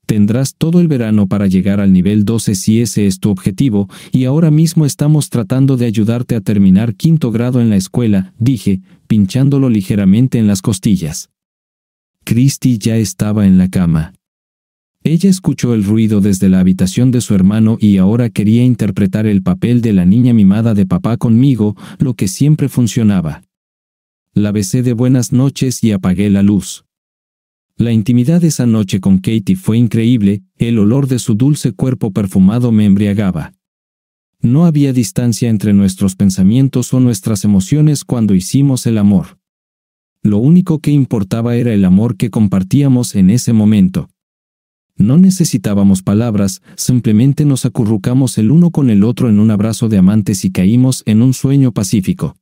Tendrás todo el verano para llegar al nivel 12 si ese es tu objetivo, y ahora mismo estamos tratando de ayudarte a terminar quinto grado en la escuela, dije, pinchándolo ligeramente en las costillas. Christy ya estaba en la cama. Ella escuchó el ruido desde la habitación de su hermano y ahora quería interpretar el papel de la niña mimada de papá conmigo, lo que siempre funcionaba. La besé de buenas noches y apagué la luz. La intimidad esa noche con Katie fue increíble, el olor de su dulce cuerpo perfumado me embriagaba. No había distancia entre nuestros pensamientos o nuestras emociones cuando hicimos el amor. Lo único que importaba era el amor que compartíamos en ese momento. No necesitábamos palabras, simplemente nos acurrucamos el uno con el otro en un abrazo de amantes y caímos en un sueño pacífico.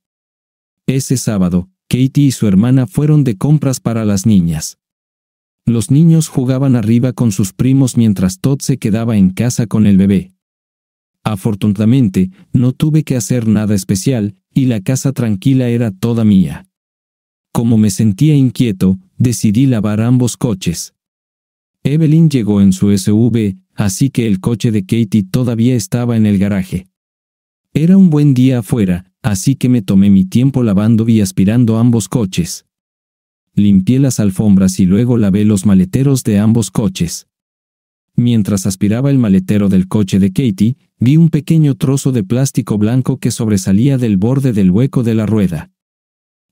Ese sábado, Katie y su hermana fueron de compras para las niñas. Los niños jugaban arriba con sus primos mientras Todd se quedaba en casa con el bebé. Afortunadamente, no tuve que hacer nada especial, y la casa tranquila era toda mía. Como me sentía inquieto, decidí lavar ambos coches. Evelyn llegó en su SUV, así que el coche de Katie todavía estaba en el garaje. Era un buen día afuera, así que me tomé mi tiempo lavando y aspirando ambos coches. Limpié las alfombras y luego lavé los maleteros de ambos coches. Mientras aspiraba el maletero del coche de Katie, vi un pequeño trozo de plástico blanco que sobresalía del borde del hueco de la rueda.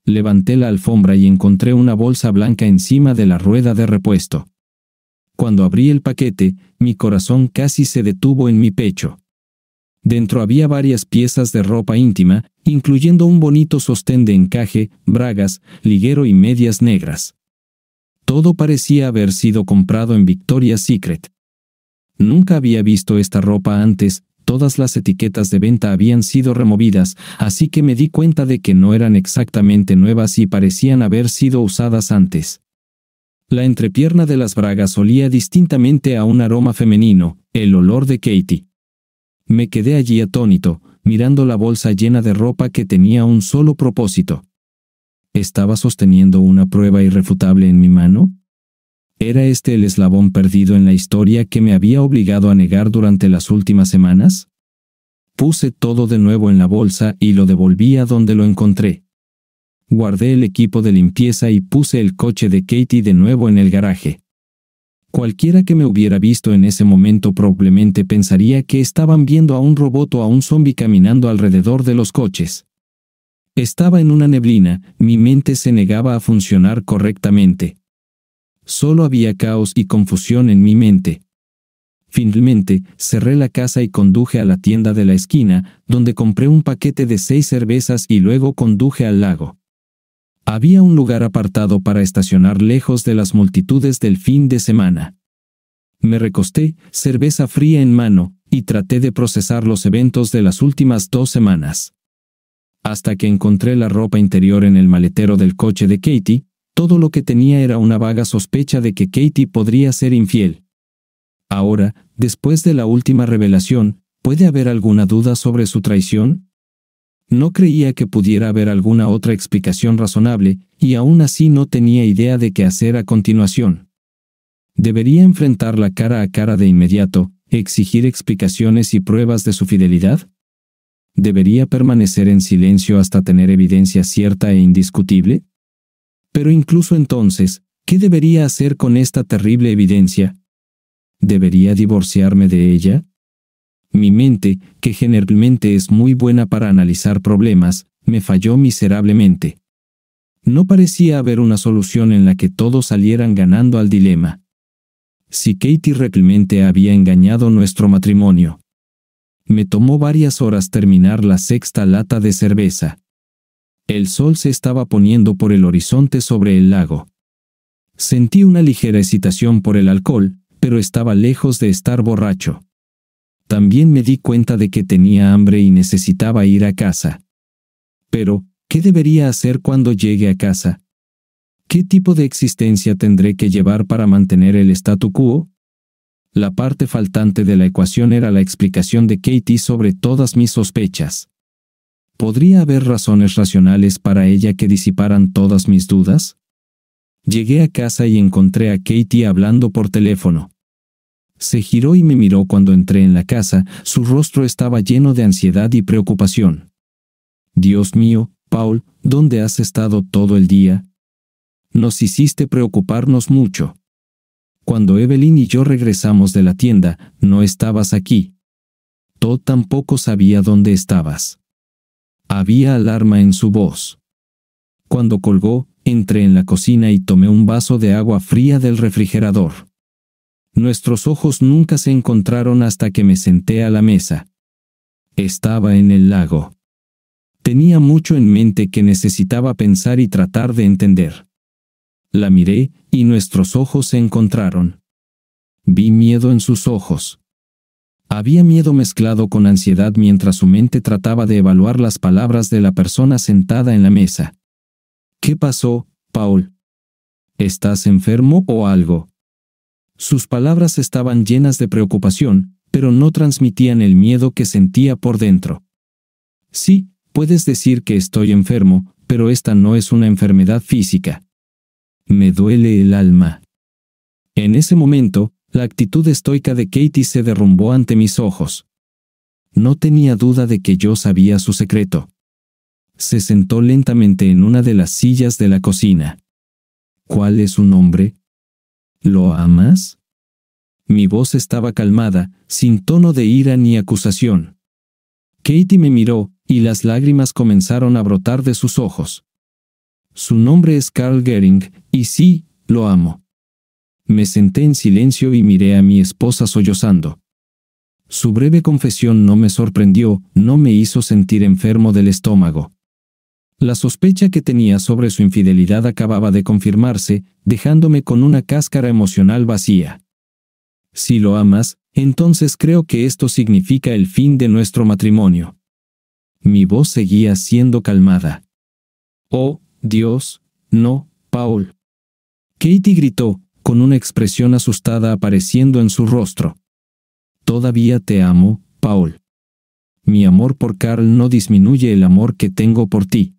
Levanté la alfombra y encontré una bolsa blanca encima de la rueda de repuesto. Cuando abrí el paquete, mi corazón casi se detuvo en mi pecho. Dentro había varias piezas de ropa íntima, incluyendo un bonito sostén de encaje, bragas, liguero y medias negras. Todo parecía haber sido comprado en Victoria's Secret. Nunca había visto esta ropa antes, todas las etiquetas de venta habían sido removidas, así que me di cuenta de que no eran exactamente nuevas y parecían haber sido usadas antes. La entrepierna de las bragas olía distintamente a un aroma femenino, el olor de Katie. Me quedé allí atónito, mirando la bolsa llena de ropa que tenía un solo propósito. ¿Estaba sosteniendo una prueba irrefutable en mi mano? ¿Era este el eslabón perdido en la historia que me había obligado a negar durante las últimas semanas? Puse todo de nuevo en la bolsa y lo devolví a donde lo encontré. Guardé el equipo de limpieza y puse el coche de Katie de nuevo en el garaje. Cualquiera que me hubiera visto en ese momento probablemente pensaría que estaban viendo a un robot o a un zombie caminando alrededor de los coches. Estaba en una neblina, mi mente se negaba a funcionar correctamente. Solo había caos y confusión en mi mente. Finalmente, cerré la casa y conduje a la tienda de la esquina, donde compré un paquete de seis cervezas y luego conduje al lago. Había un lugar apartado para estacionar lejos de las multitudes del fin de semana. Me recosté, cerveza fría en mano, y traté de procesar los eventos de las últimas dos semanas. Hasta que encontré la ropa interior en el maletero del coche de Katie, todo lo que tenía era una vaga sospecha de que Katie podría ser infiel. Ahora, después de la última revelación, ¿puede haber alguna duda sobre su traición? No creía que pudiera haber alguna otra explicación razonable, y aún así no tenía idea de qué hacer a continuación. ¿Debería enfrentarla cara a cara de inmediato, exigir explicaciones y pruebas de su fidelidad? ¿Debería permanecer en silencio hasta tener evidencia cierta e indiscutible? Pero incluso entonces, ¿qué debería hacer con esta terrible evidencia? ¿Debería divorciarme de ella? Mi mente, que generalmente es muy buena para analizar problemas, me falló miserablemente. No parecía haber una solución en la que todos salieran ganando al dilema. Si Katie realmente había engañado nuestro matrimonio. Me tomó varias horas terminar la sexta lata de cerveza. El sol se estaba poniendo por el horizonte sobre el lago. Sentí una ligera excitación por el alcohol, pero estaba lejos de estar borracho. También me di cuenta de que tenía hambre y necesitaba ir a casa. Pero, ¿qué debería hacer cuando llegue a casa? ¿Qué tipo de existencia tendré que llevar para mantener el statu quo? La parte faltante de la ecuación era la explicación de Katie sobre todas mis sospechas. ¿Podría haber razones racionales para ella que disiparan todas mis dudas? Llegué a casa y encontré a Katie hablando por teléfono. Se giró y me miró cuando entré en la casa, su rostro estaba lleno de ansiedad y preocupación. Dios mío, Paul, ¿dónde has estado todo el día? Nos hiciste preocuparnos mucho. Cuando Evelyn y yo regresamos de la tienda, no estabas aquí. Todd tampoco sabía dónde estabas. Había alarma en su voz. Cuando colgó, entré en la cocina y tomé un vaso de agua fría del refrigerador. Nuestros ojos nunca se encontraron hasta que me senté a la mesa. Estaba en el lago. Tenía mucho en mente que necesitaba pensar y tratar de entender. La miré, y nuestros ojos se encontraron. Vi miedo en sus ojos. Había miedo mezclado con ansiedad mientras su mente trataba de evaluar las palabras de la persona sentada en la mesa. ¿Qué pasó, Paul? ¿Estás enfermo o algo? Sus palabras estaban llenas de preocupación, pero no transmitían el miedo que sentía por dentro. Sí, puedes decir que estoy enfermo, pero esta no es una enfermedad física. Me duele el alma. En ese momento, la actitud estoica de Katie se derrumbó ante mis ojos. No tenía duda de que yo sabía su secreto. Se sentó lentamente en una de las sillas de la cocina. ¿Cuál es su nombre? ¿Lo amas? Mi voz estaba calmada, sin tono de ira ni acusación. Katie me miró, y las lágrimas comenzaron a brotar de sus ojos. Su nombre es Carl Gering, y sí, lo amo. Me senté en silencio y miré a mi esposa sollozando. Su breve confesión no me sorprendió, no me hizo sentir enfermo del estómago. La sospecha que tenía sobre su infidelidad acababa de confirmarse, dejándome con una cáscara emocional vacía. Si lo amas, entonces creo que esto significa el fin de nuestro matrimonio. Mi voz seguía siendo calmada. Oh, Dios, no, Paul. Katie gritó, con una expresión asustada apareciendo en su rostro. Todavía te amo, Paul. Mi amor por Carl no disminuye el amor que tengo por ti.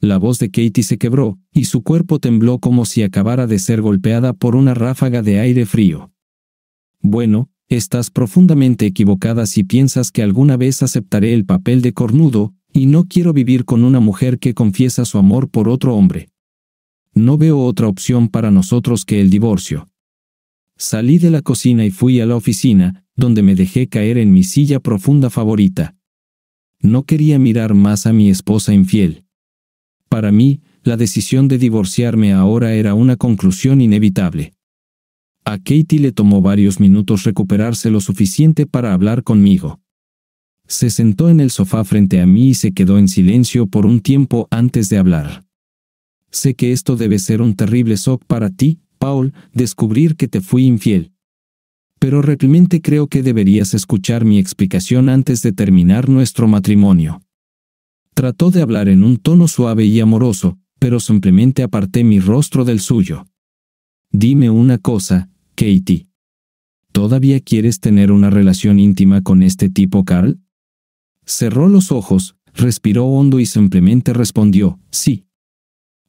La voz de Katie se quebró, y su cuerpo tembló como si acabara de ser golpeada por una ráfaga de aire frío. Bueno, estás profundamente equivocada si piensas que alguna vez aceptaré el papel de cornudo, y no quiero vivir con una mujer que confiesa su amor por otro hombre. No veo otra opción para nosotros que el divorcio. Salí de la cocina y fui a la oficina, donde me dejé caer en mi silla profunda favorita. No quería mirar más a mi esposa infiel. Para mí, la decisión de divorciarme ahora era una conclusión inevitable. A Katie le tomó varios minutos recuperarse lo suficiente para hablar conmigo. Se sentó en el sofá frente a mí y se quedó en silencio por un tiempo antes de hablar. Sé que esto debe ser un terrible shock para ti, Paul, descubrir que te fui infiel. Pero realmente creo que deberías escuchar mi explicación antes de terminar nuestro matrimonio. Trató de hablar en un tono suave y amoroso, pero simplemente aparté mi rostro del suyo. Dime una cosa, Katie. ¿Todavía quieres tener una relación íntima con este tipo, Carl? Cerró los ojos, respiró hondo y simplemente respondió, sí.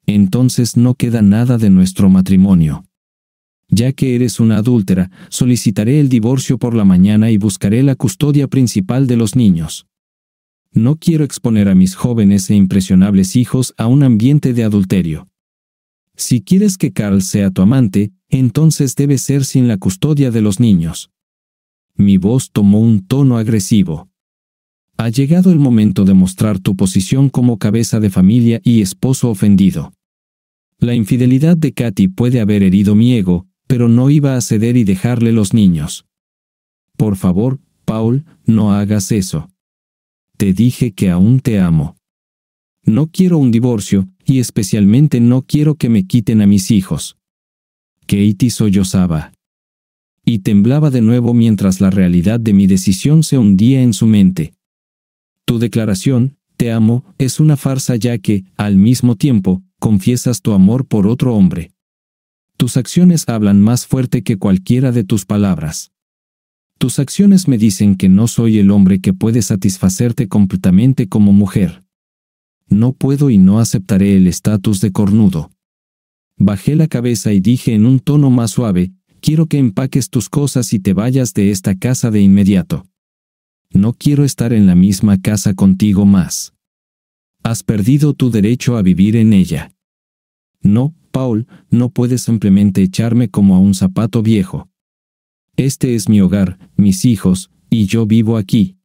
Entonces no queda nada de nuestro matrimonio. Ya que eres una adúltera, solicitaré el divorcio por la mañana y buscaré la custodia principal de los niños. No quiero exponer a mis jóvenes e impresionables hijos a un ambiente de adulterio. Si quieres que Carl sea tu amante, entonces debe ser sin la custodia de los niños. Mi voz tomó un tono agresivo. Ha llegado el momento de mostrar tu posición como cabeza de familia y esposo ofendido. La infidelidad de Katy puede haber herido mi ego, pero no iba a ceder y dejarle los niños. Por favor, Paul, no hagas eso. Te dije que aún te amo. No quiero un divorcio, y especialmente no quiero que me quiten a mis hijos. Katie sollozaba. Y temblaba de nuevo mientras la realidad de mi decisión se hundía en su mente. Tu declaración, te amo, es una farsa ya que, al mismo tiempo, confiesas tu amor por otro hombre. Tus acciones hablan más fuerte que cualquiera de tus palabras. Tus acciones me dicen que no soy el hombre que puede satisfacerte completamente como mujer. No puedo y no aceptaré el estatus de cornudo. Bajé la cabeza y dije en un tono más suave, quiero que empaques tus cosas y te vayas de esta casa de inmediato. No quiero estar en la misma casa contigo más. Has perdido tu derecho a vivir en ella. No, Paul, no puedes simplemente echarme como a un zapato viejo. Este es mi hogar, mis hijos, y yo vivo aquí.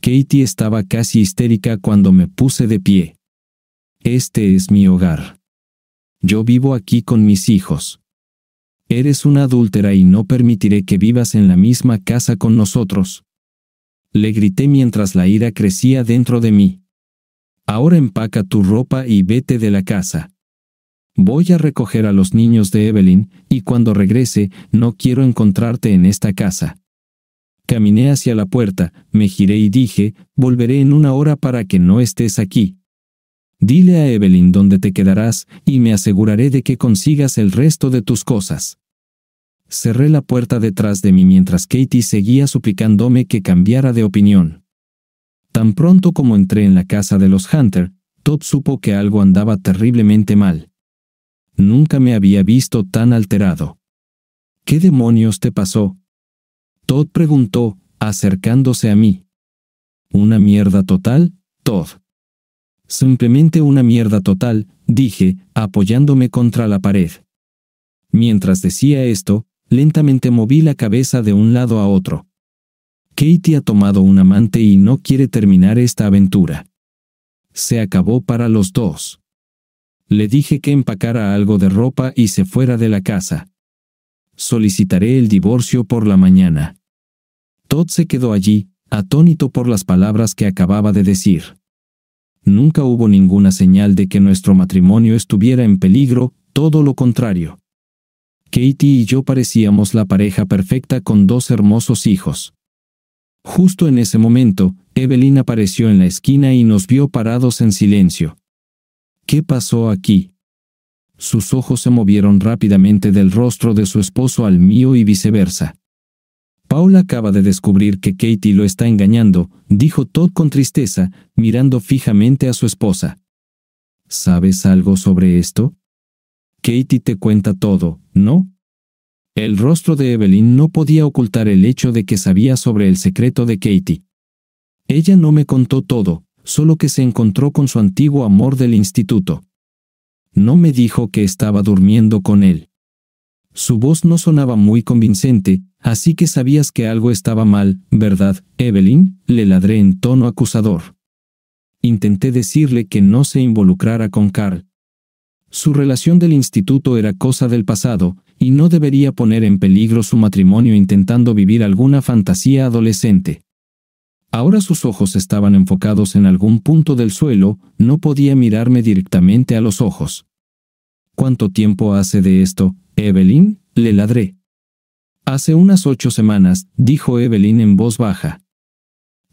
Katie estaba casi histérica cuando me puse de pie. Este es mi hogar. Yo vivo aquí con mis hijos. Eres una adúltera y no permitiré que vivas en la misma casa con nosotros. Le grité mientras la ira crecía dentro de mí. Ahora empaca tu ropa y vete de la casa. Voy a recoger a los niños de Evelyn, y cuando regrese, no quiero encontrarte en esta casa. Caminé hacia la puerta, me giré y dije, volveré en una hora para que no estés aquí. Dile a Evelyn dónde te quedarás, y me aseguraré de que consigas el resto de tus cosas. Cerré la puerta detrás de mí mientras Katie seguía suplicándome que cambiara de opinión. Tan pronto como entré en la casa de los Hunter, Todd supo que algo andaba terriblemente mal. Nunca me había visto tan alterado. ¿Qué demonios te pasó? Todd preguntó, acercándose a mí. ¿Una mierda total, Todd? Simplemente una mierda total, dije, apoyándome contra la pared. Mientras decía esto, lentamente moví la cabeza de un lado a otro. Katie ha tomado un amante y no quiere terminar esta aventura. Se acabó para los dos. Le dije que empacara algo de ropa y se fuera de la casa. Solicitaré el divorcio por la mañana. Todd se quedó allí, atónito por las palabras que acababa de decir. Nunca hubo ninguna señal de que nuestro matrimonio estuviera en peligro, todo lo contrario. Katie y yo parecíamos la pareja perfecta con dos hermosos hijos. Justo en ese momento, Evelyn apareció en la esquina y nos vio parados en silencio. ¿Qué pasó aquí? Sus ojos se movieron rápidamente del rostro de su esposo al mío y viceversa. Paula acaba de descubrir que Katie lo está engañando, dijo Todd con tristeza, mirando fijamente a su esposa. ¿Sabes algo sobre esto? Katie te cuenta todo, ¿no? El rostro de Evelyn no podía ocultar el hecho de que sabía sobre el secreto de Katie. Ella no me contó todo, solo que se encontró con su antiguo amor del instituto. No me dijo que estaba durmiendo con él. Su voz no sonaba muy convincente, así que sabías que algo estaba mal, ¿verdad, Evelyn? Le ladré en tono acusador. Intenté decirle que no se involucrara con Carl. Su relación del instituto era cosa del pasado, y no debería poner en peligro su matrimonio intentando vivir alguna fantasía adolescente. Ahora sus ojos estaban enfocados en algún punto del suelo, no podía mirarme directamente a los ojos. ¿Cuánto tiempo hace de esto, Evelyn? le ladré. Hace unas ocho semanas, dijo Evelyn en voz baja.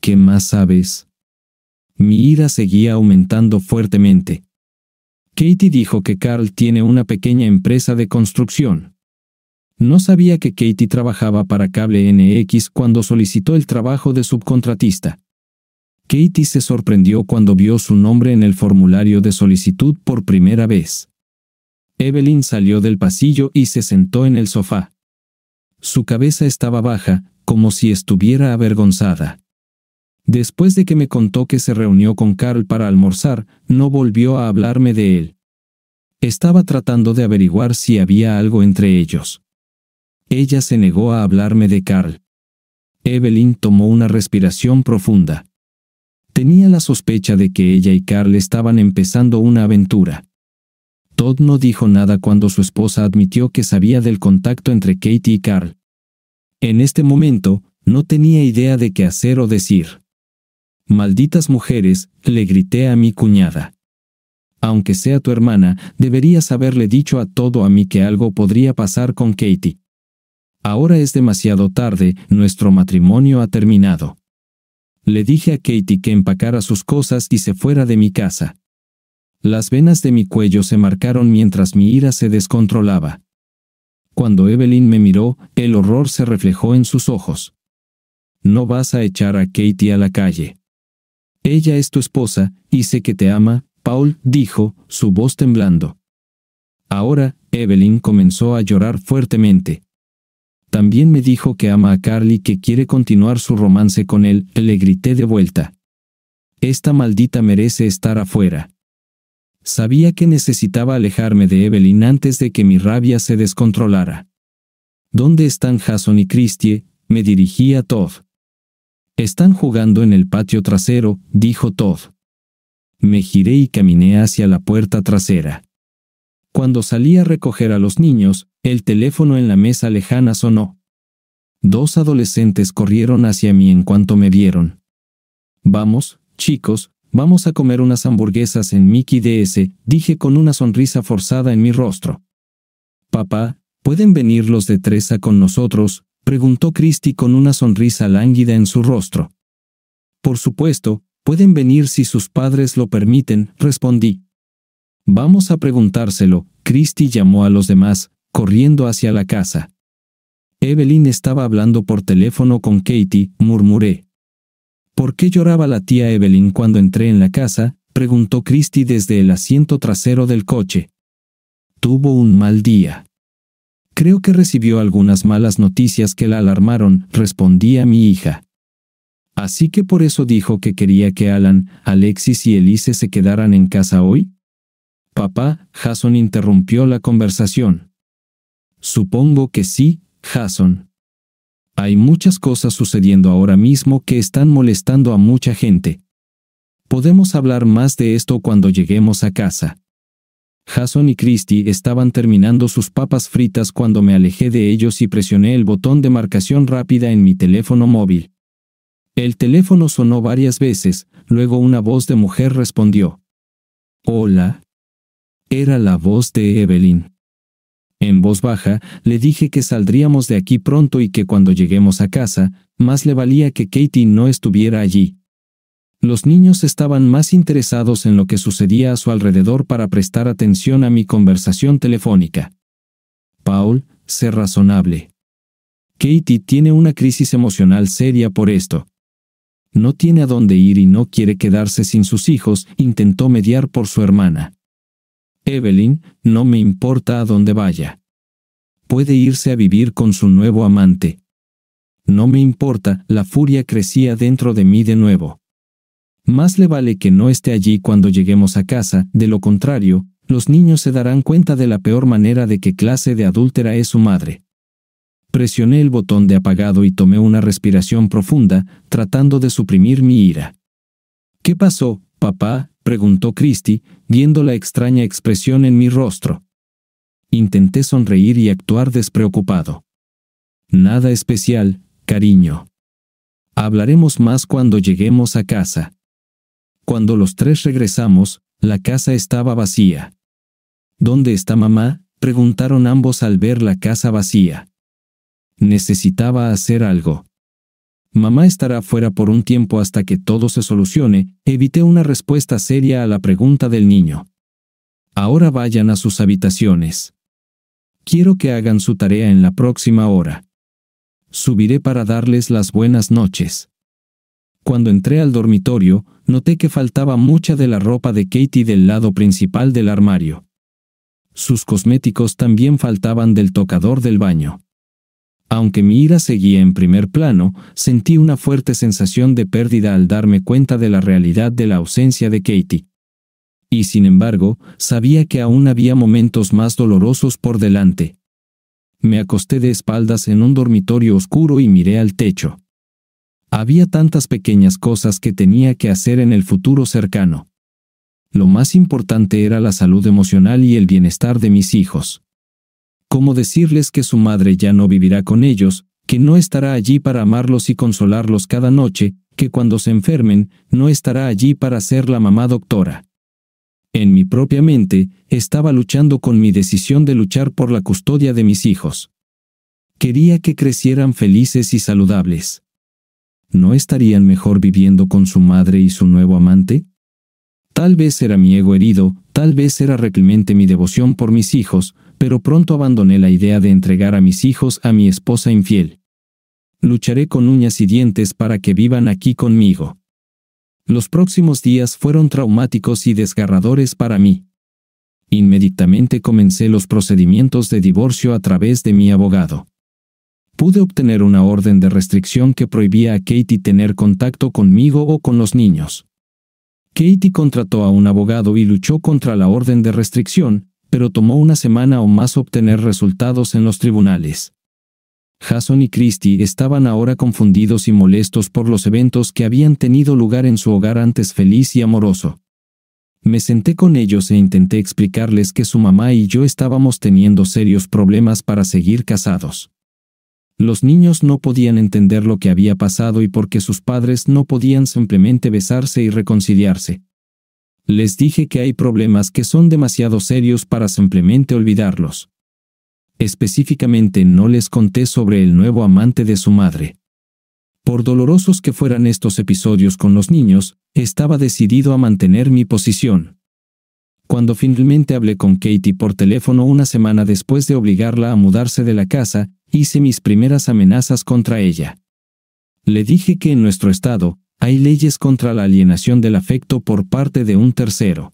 ¿Qué más sabes? Mi ira seguía aumentando fuertemente. Katie dijo que Carl tiene una pequeña empresa de construcción. No sabía que Katie trabajaba para Cable NX cuando solicitó el trabajo de subcontratista. Katie se sorprendió cuando vio su nombre en el formulario de solicitud por primera vez. Evelyn salió del pasillo y se sentó en el sofá. Su cabeza estaba baja, como si estuviera avergonzada. Después de que me contó que se reunió con Carl para almorzar, no volvió a hablarme de él. Estaba tratando de averiguar si había algo entre ellos. Ella se negó a hablarme de Carl. Evelyn tomó una respiración profunda. Tenía la sospecha de que ella y Carl estaban empezando una aventura. Todd no dijo nada cuando su esposa admitió que sabía del contacto entre Katie y Carl. En este momento, no tenía idea de qué hacer o decir. Malditas mujeres, le grité a mi cuñada. Aunque sea tu hermana, deberías haberle dicho a todo a mí que algo podría pasar con Katie. Ahora es demasiado tarde, nuestro matrimonio ha terminado. Le dije a Katie que empacara sus cosas y se fuera de mi casa. Las venas de mi cuello se marcaron mientras mi ira se descontrolaba. Cuando Evelyn me miró, el horror se reflejó en sus ojos. No vas a echar a Katie a la calle. Ella es tu esposa, y sé que te ama, Paul, dijo, su voz temblando. Ahora, Evelyn comenzó a llorar fuertemente. También me dijo que ama a Carly que quiere continuar su romance con él, le grité de vuelta. Esta maldita merece estar afuera. Sabía que necesitaba alejarme de Evelyn antes de que mi rabia se descontrolara. ¿Dónde están Jason y Christie? me dirigí a Todd. Están jugando en el patio trasero, dijo Todd. Me giré y caminé hacia la puerta trasera. Cuando salí a recoger a los niños, el teléfono en la mesa lejana sonó. Dos adolescentes corrieron hacia mí en cuanto me vieron. Vamos, chicos, vamos a comer unas hamburguesas en Mickey DS, dije con una sonrisa forzada en mi rostro. Papá, ¿pueden venir los de Teresa con nosotros? preguntó Christy con una sonrisa lánguida en su rostro. Por supuesto, pueden venir si sus padres lo permiten, respondí. Vamos a preguntárselo, Christie llamó a los demás, corriendo hacia la casa. Evelyn estaba hablando por teléfono con Katie, murmuré. ¿Por qué lloraba la tía Evelyn cuando entré en la casa? preguntó Christie desde el asiento trasero del coche. Tuvo un mal día. Creo que recibió algunas malas noticias que la alarmaron, respondía mi hija. Así que por eso dijo que quería que Alan, Alexis y Elise se quedaran en casa hoy. Papá, Jason interrumpió la conversación. Supongo que sí, Jason. Hay muchas cosas sucediendo ahora mismo que están molestando a mucha gente. Podemos hablar más de esto cuando lleguemos a casa. Jason y Christy estaban terminando sus papas fritas cuando me alejé de ellos y presioné el botón de marcación rápida en mi teléfono móvil. El teléfono sonó varias veces, luego una voz de mujer respondió. Hola, era la voz de Evelyn. En voz baja, le dije que saldríamos de aquí pronto y que cuando lleguemos a casa, más le valía que Katie no estuviera allí. Los niños estaban más interesados en lo que sucedía a su alrededor para prestar atención a mi conversación telefónica. Paul, sé razonable. Katie tiene una crisis emocional seria por esto. No tiene a dónde ir y no quiere quedarse sin sus hijos, intentó mediar por su hermana. Evelyn, no me importa a dónde vaya. Puede irse a vivir con su nuevo amante. No me importa, la furia crecía dentro de mí de nuevo. Más le vale que no esté allí cuando lleguemos a casa, de lo contrario, los niños se darán cuenta de la peor manera de qué clase de adúltera es su madre. Presioné el botón de apagado y tomé una respiración profunda, tratando de suprimir mi ira. ¿Qué pasó, papá? preguntó Christie, viendo la extraña expresión en mi rostro. Intenté sonreír y actuar despreocupado. Nada especial, cariño. Hablaremos más cuando lleguemos a casa. Cuando los tres regresamos, la casa estaba vacía. ¿Dónde está mamá? preguntaron ambos al ver la casa vacía. Necesitaba hacer algo. Mamá estará fuera por un tiempo hasta que todo se solucione, evité una respuesta seria a la pregunta del niño. Ahora vayan a sus habitaciones. Quiero que hagan su tarea en la próxima hora. Subiré para darles las buenas noches. Cuando entré al dormitorio, noté que faltaba mucha de la ropa de Katie del lado principal del armario. Sus cosméticos también faltaban del tocador del baño. Aunque mi ira seguía en primer plano, sentí una fuerte sensación de pérdida al darme cuenta de la realidad de la ausencia de Katie. Y sin embargo, sabía que aún había momentos más dolorosos por delante. Me acosté de espaldas en un dormitorio oscuro y miré al techo. Había tantas pequeñas cosas que tenía que hacer en el futuro cercano. Lo más importante era la salud emocional y el bienestar de mis hijos cómo decirles que su madre ya no vivirá con ellos, que no estará allí para amarlos y consolarlos cada noche, que cuando se enfermen, no estará allí para ser la mamá doctora. En mi propia mente, estaba luchando con mi decisión de luchar por la custodia de mis hijos. Quería que crecieran felices y saludables. ¿No estarían mejor viviendo con su madre y su nuevo amante? Tal vez era mi ego herido, tal vez era reclemente mi devoción por mis hijos, pero pronto abandoné la idea de entregar a mis hijos a mi esposa infiel. Lucharé con uñas y dientes para que vivan aquí conmigo. Los próximos días fueron traumáticos y desgarradores para mí. Inmediatamente comencé los procedimientos de divorcio a través de mi abogado. Pude obtener una orden de restricción que prohibía a Katie tener contacto conmigo o con los niños. Katie contrató a un abogado y luchó contra la orden de restricción, pero tomó una semana o más obtener resultados en los tribunales. Jason y Christie estaban ahora confundidos y molestos por los eventos que habían tenido lugar en su hogar antes feliz y amoroso. Me senté con ellos e intenté explicarles que su mamá y yo estábamos teniendo serios problemas para seguir casados. Los niños no podían entender lo que había pasado y por qué sus padres no podían simplemente besarse y reconciliarse. Les dije que hay problemas que son demasiado serios para simplemente olvidarlos. Específicamente no les conté sobre el nuevo amante de su madre. Por dolorosos que fueran estos episodios con los niños, estaba decidido a mantener mi posición. Cuando finalmente hablé con Katie por teléfono una semana después de obligarla a mudarse de la casa, hice mis primeras amenazas contra ella. Le dije que en nuestro estado, hay leyes contra la alienación del afecto por parte de un tercero.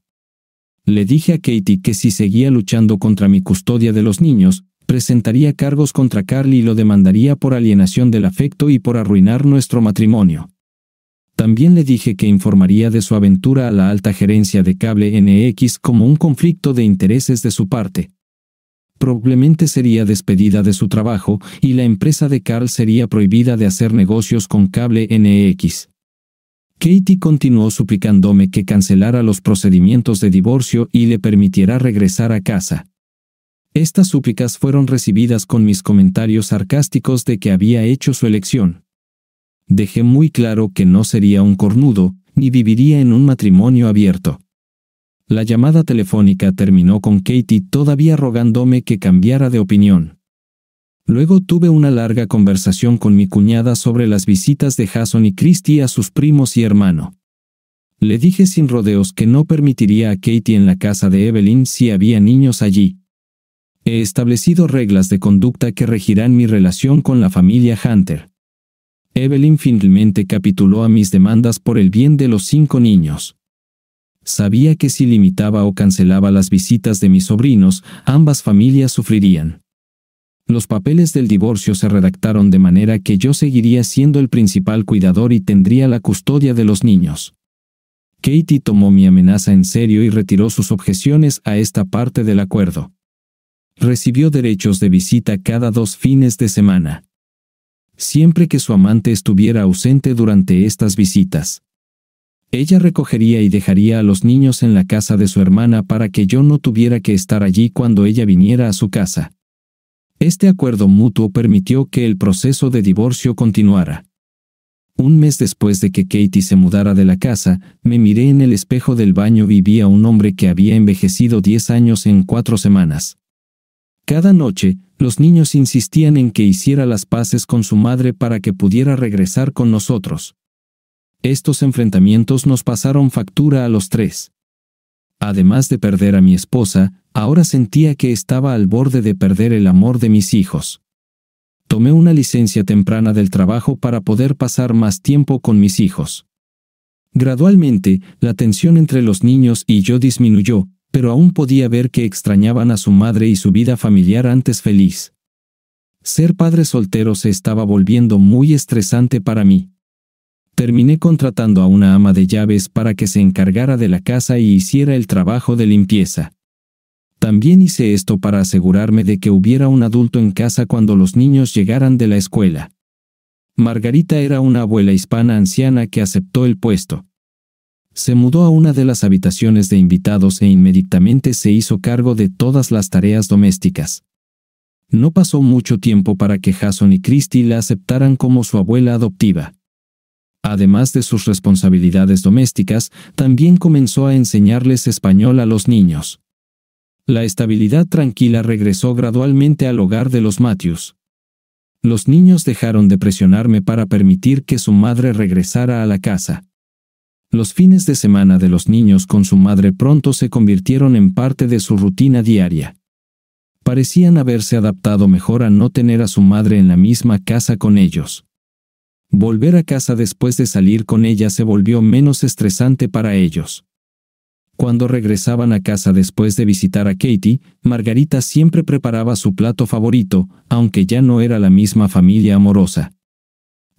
Le dije a Katie que si seguía luchando contra mi custodia de los niños, presentaría cargos contra Carly y lo demandaría por alienación del afecto y por arruinar nuestro matrimonio. También le dije que informaría de su aventura a la alta gerencia de cable NX como un conflicto de intereses de su parte. Probablemente sería despedida de su trabajo y la empresa de Carl sería prohibida de hacer negocios con cable NX. Katie continuó suplicándome que cancelara los procedimientos de divorcio y le permitiera regresar a casa. Estas súplicas fueron recibidas con mis comentarios sarcásticos de que había hecho su elección. Dejé muy claro que no sería un cornudo, ni viviría en un matrimonio abierto. La llamada telefónica terminó con Katie todavía rogándome que cambiara de opinión. Luego tuve una larga conversación con mi cuñada sobre las visitas de Jason y Christie a sus primos y hermano. Le dije sin rodeos que no permitiría a Katie en la casa de Evelyn si había niños allí. He establecido reglas de conducta que regirán mi relación con la familia Hunter. Evelyn finalmente capituló a mis demandas por el bien de los cinco niños. Sabía que si limitaba o cancelaba las visitas de mis sobrinos, ambas familias sufrirían los papeles del divorcio se redactaron de manera que yo seguiría siendo el principal cuidador y tendría la custodia de los niños. Katie tomó mi amenaza en serio y retiró sus objeciones a esta parte del acuerdo. Recibió derechos de visita cada dos fines de semana. Siempre que su amante estuviera ausente durante estas visitas. Ella recogería y dejaría a los niños en la casa de su hermana para que yo no tuviera que estar allí cuando ella viniera a su casa. Este acuerdo mutuo permitió que el proceso de divorcio continuara. Un mes después de que Katie se mudara de la casa, me miré en el espejo del baño y vi a un hombre que había envejecido 10 años en cuatro semanas. Cada noche, los niños insistían en que hiciera las paces con su madre para que pudiera regresar con nosotros. Estos enfrentamientos nos pasaron factura a los tres. Además de perder a mi esposa, Ahora sentía que estaba al borde de perder el amor de mis hijos. Tomé una licencia temprana del trabajo para poder pasar más tiempo con mis hijos. Gradualmente, la tensión entre los niños y yo disminuyó, pero aún podía ver que extrañaban a su madre y su vida familiar antes feliz. Ser padre soltero se estaba volviendo muy estresante para mí. Terminé contratando a una ama de llaves para que se encargara de la casa y hiciera el trabajo de limpieza. También hice esto para asegurarme de que hubiera un adulto en casa cuando los niños llegaran de la escuela. Margarita era una abuela hispana anciana que aceptó el puesto. Se mudó a una de las habitaciones de invitados e inmediatamente se hizo cargo de todas las tareas domésticas. No pasó mucho tiempo para que Jason y Christy la aceptaran como su abuela adoptiva. Además de sus responsabilidades domésticas, también comenzó a enseñarles español a los niños. La estabilidad tranquila regresó gradualmente al hogar de los Matthews. Los niños dejaron de presionarme para permitir que su madre regresara a la casa. Los fines de semana de los niños con su madre pronto se convirtieron en parte de su rutina diaria. Parecían haberse adaptado mejor a no tener a su madre en la misma casa con ellos. Volver a casa después de salir con ella se volvió menos estresante para ellos. Cuando regresaban a casa después de visitar a Katie, Margarita siempre preparaba su plato favorito, aunque ya no era la misma familia amorosa.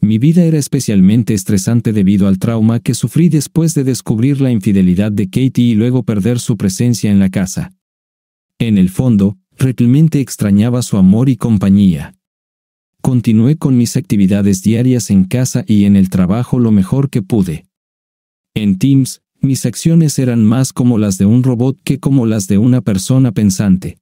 Mi vida era especialmente estresante debido al trauma que sufrí después de descubrir la infidelidad de Katie y luego perder su presencia en la casa. En el fondo, realmente extrañaba su amor y compañía. Continué con mis actividades diarias en casa y en el trabajo lo mejor que pude. En Teams, mis acciones eran más como las de un robot que como las de una persona pensante.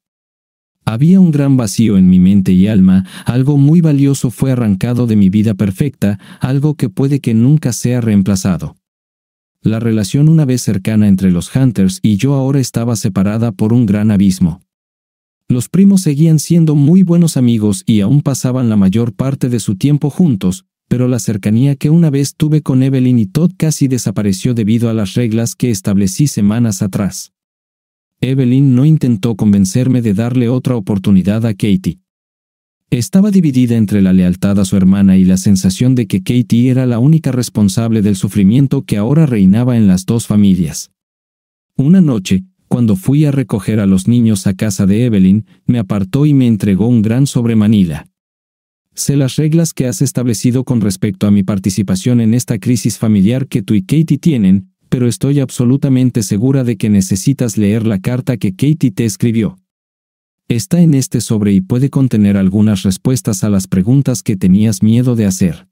Había un gran vacío en mi mente y alma, algo muy valioso fue arrancado de mi vida perfecta, algo que puede que nunca sea reemplazado. La relación una vez cercana entre los Hunters y yo ahora estaba separada por un gran abismo. Los primos seguían siendo muy buenos amigos y aún pasaban la mayor parte de su tiempo juntos, pero la cercanía que una vez tuve con Evelyn y Todd casi desapareció debido a las reglas que establecí semanas atrás. Evelyn no intentó convencerme de darle otra oportunidad a Katie. Estaba dividida entre la lealtad a su hermana y la sensación de que Katie era la única responsable del sufrimiento que ahora reinaba en las dos familias. Una noche, cuando fui a recoger a los niños a casa de Evelyn, me apartó y me entregó un gran sobremanila. Sé las reglas que has establecido con respecto a mi participación en esta crisis familiar que tú y Katie tienen, pero estoy absolutamente segura de que necesitas leer la carta que Katie te escribió. Está en este sobre y puede contener algunas respuestas a las preguntas que tenías miedo de hacer.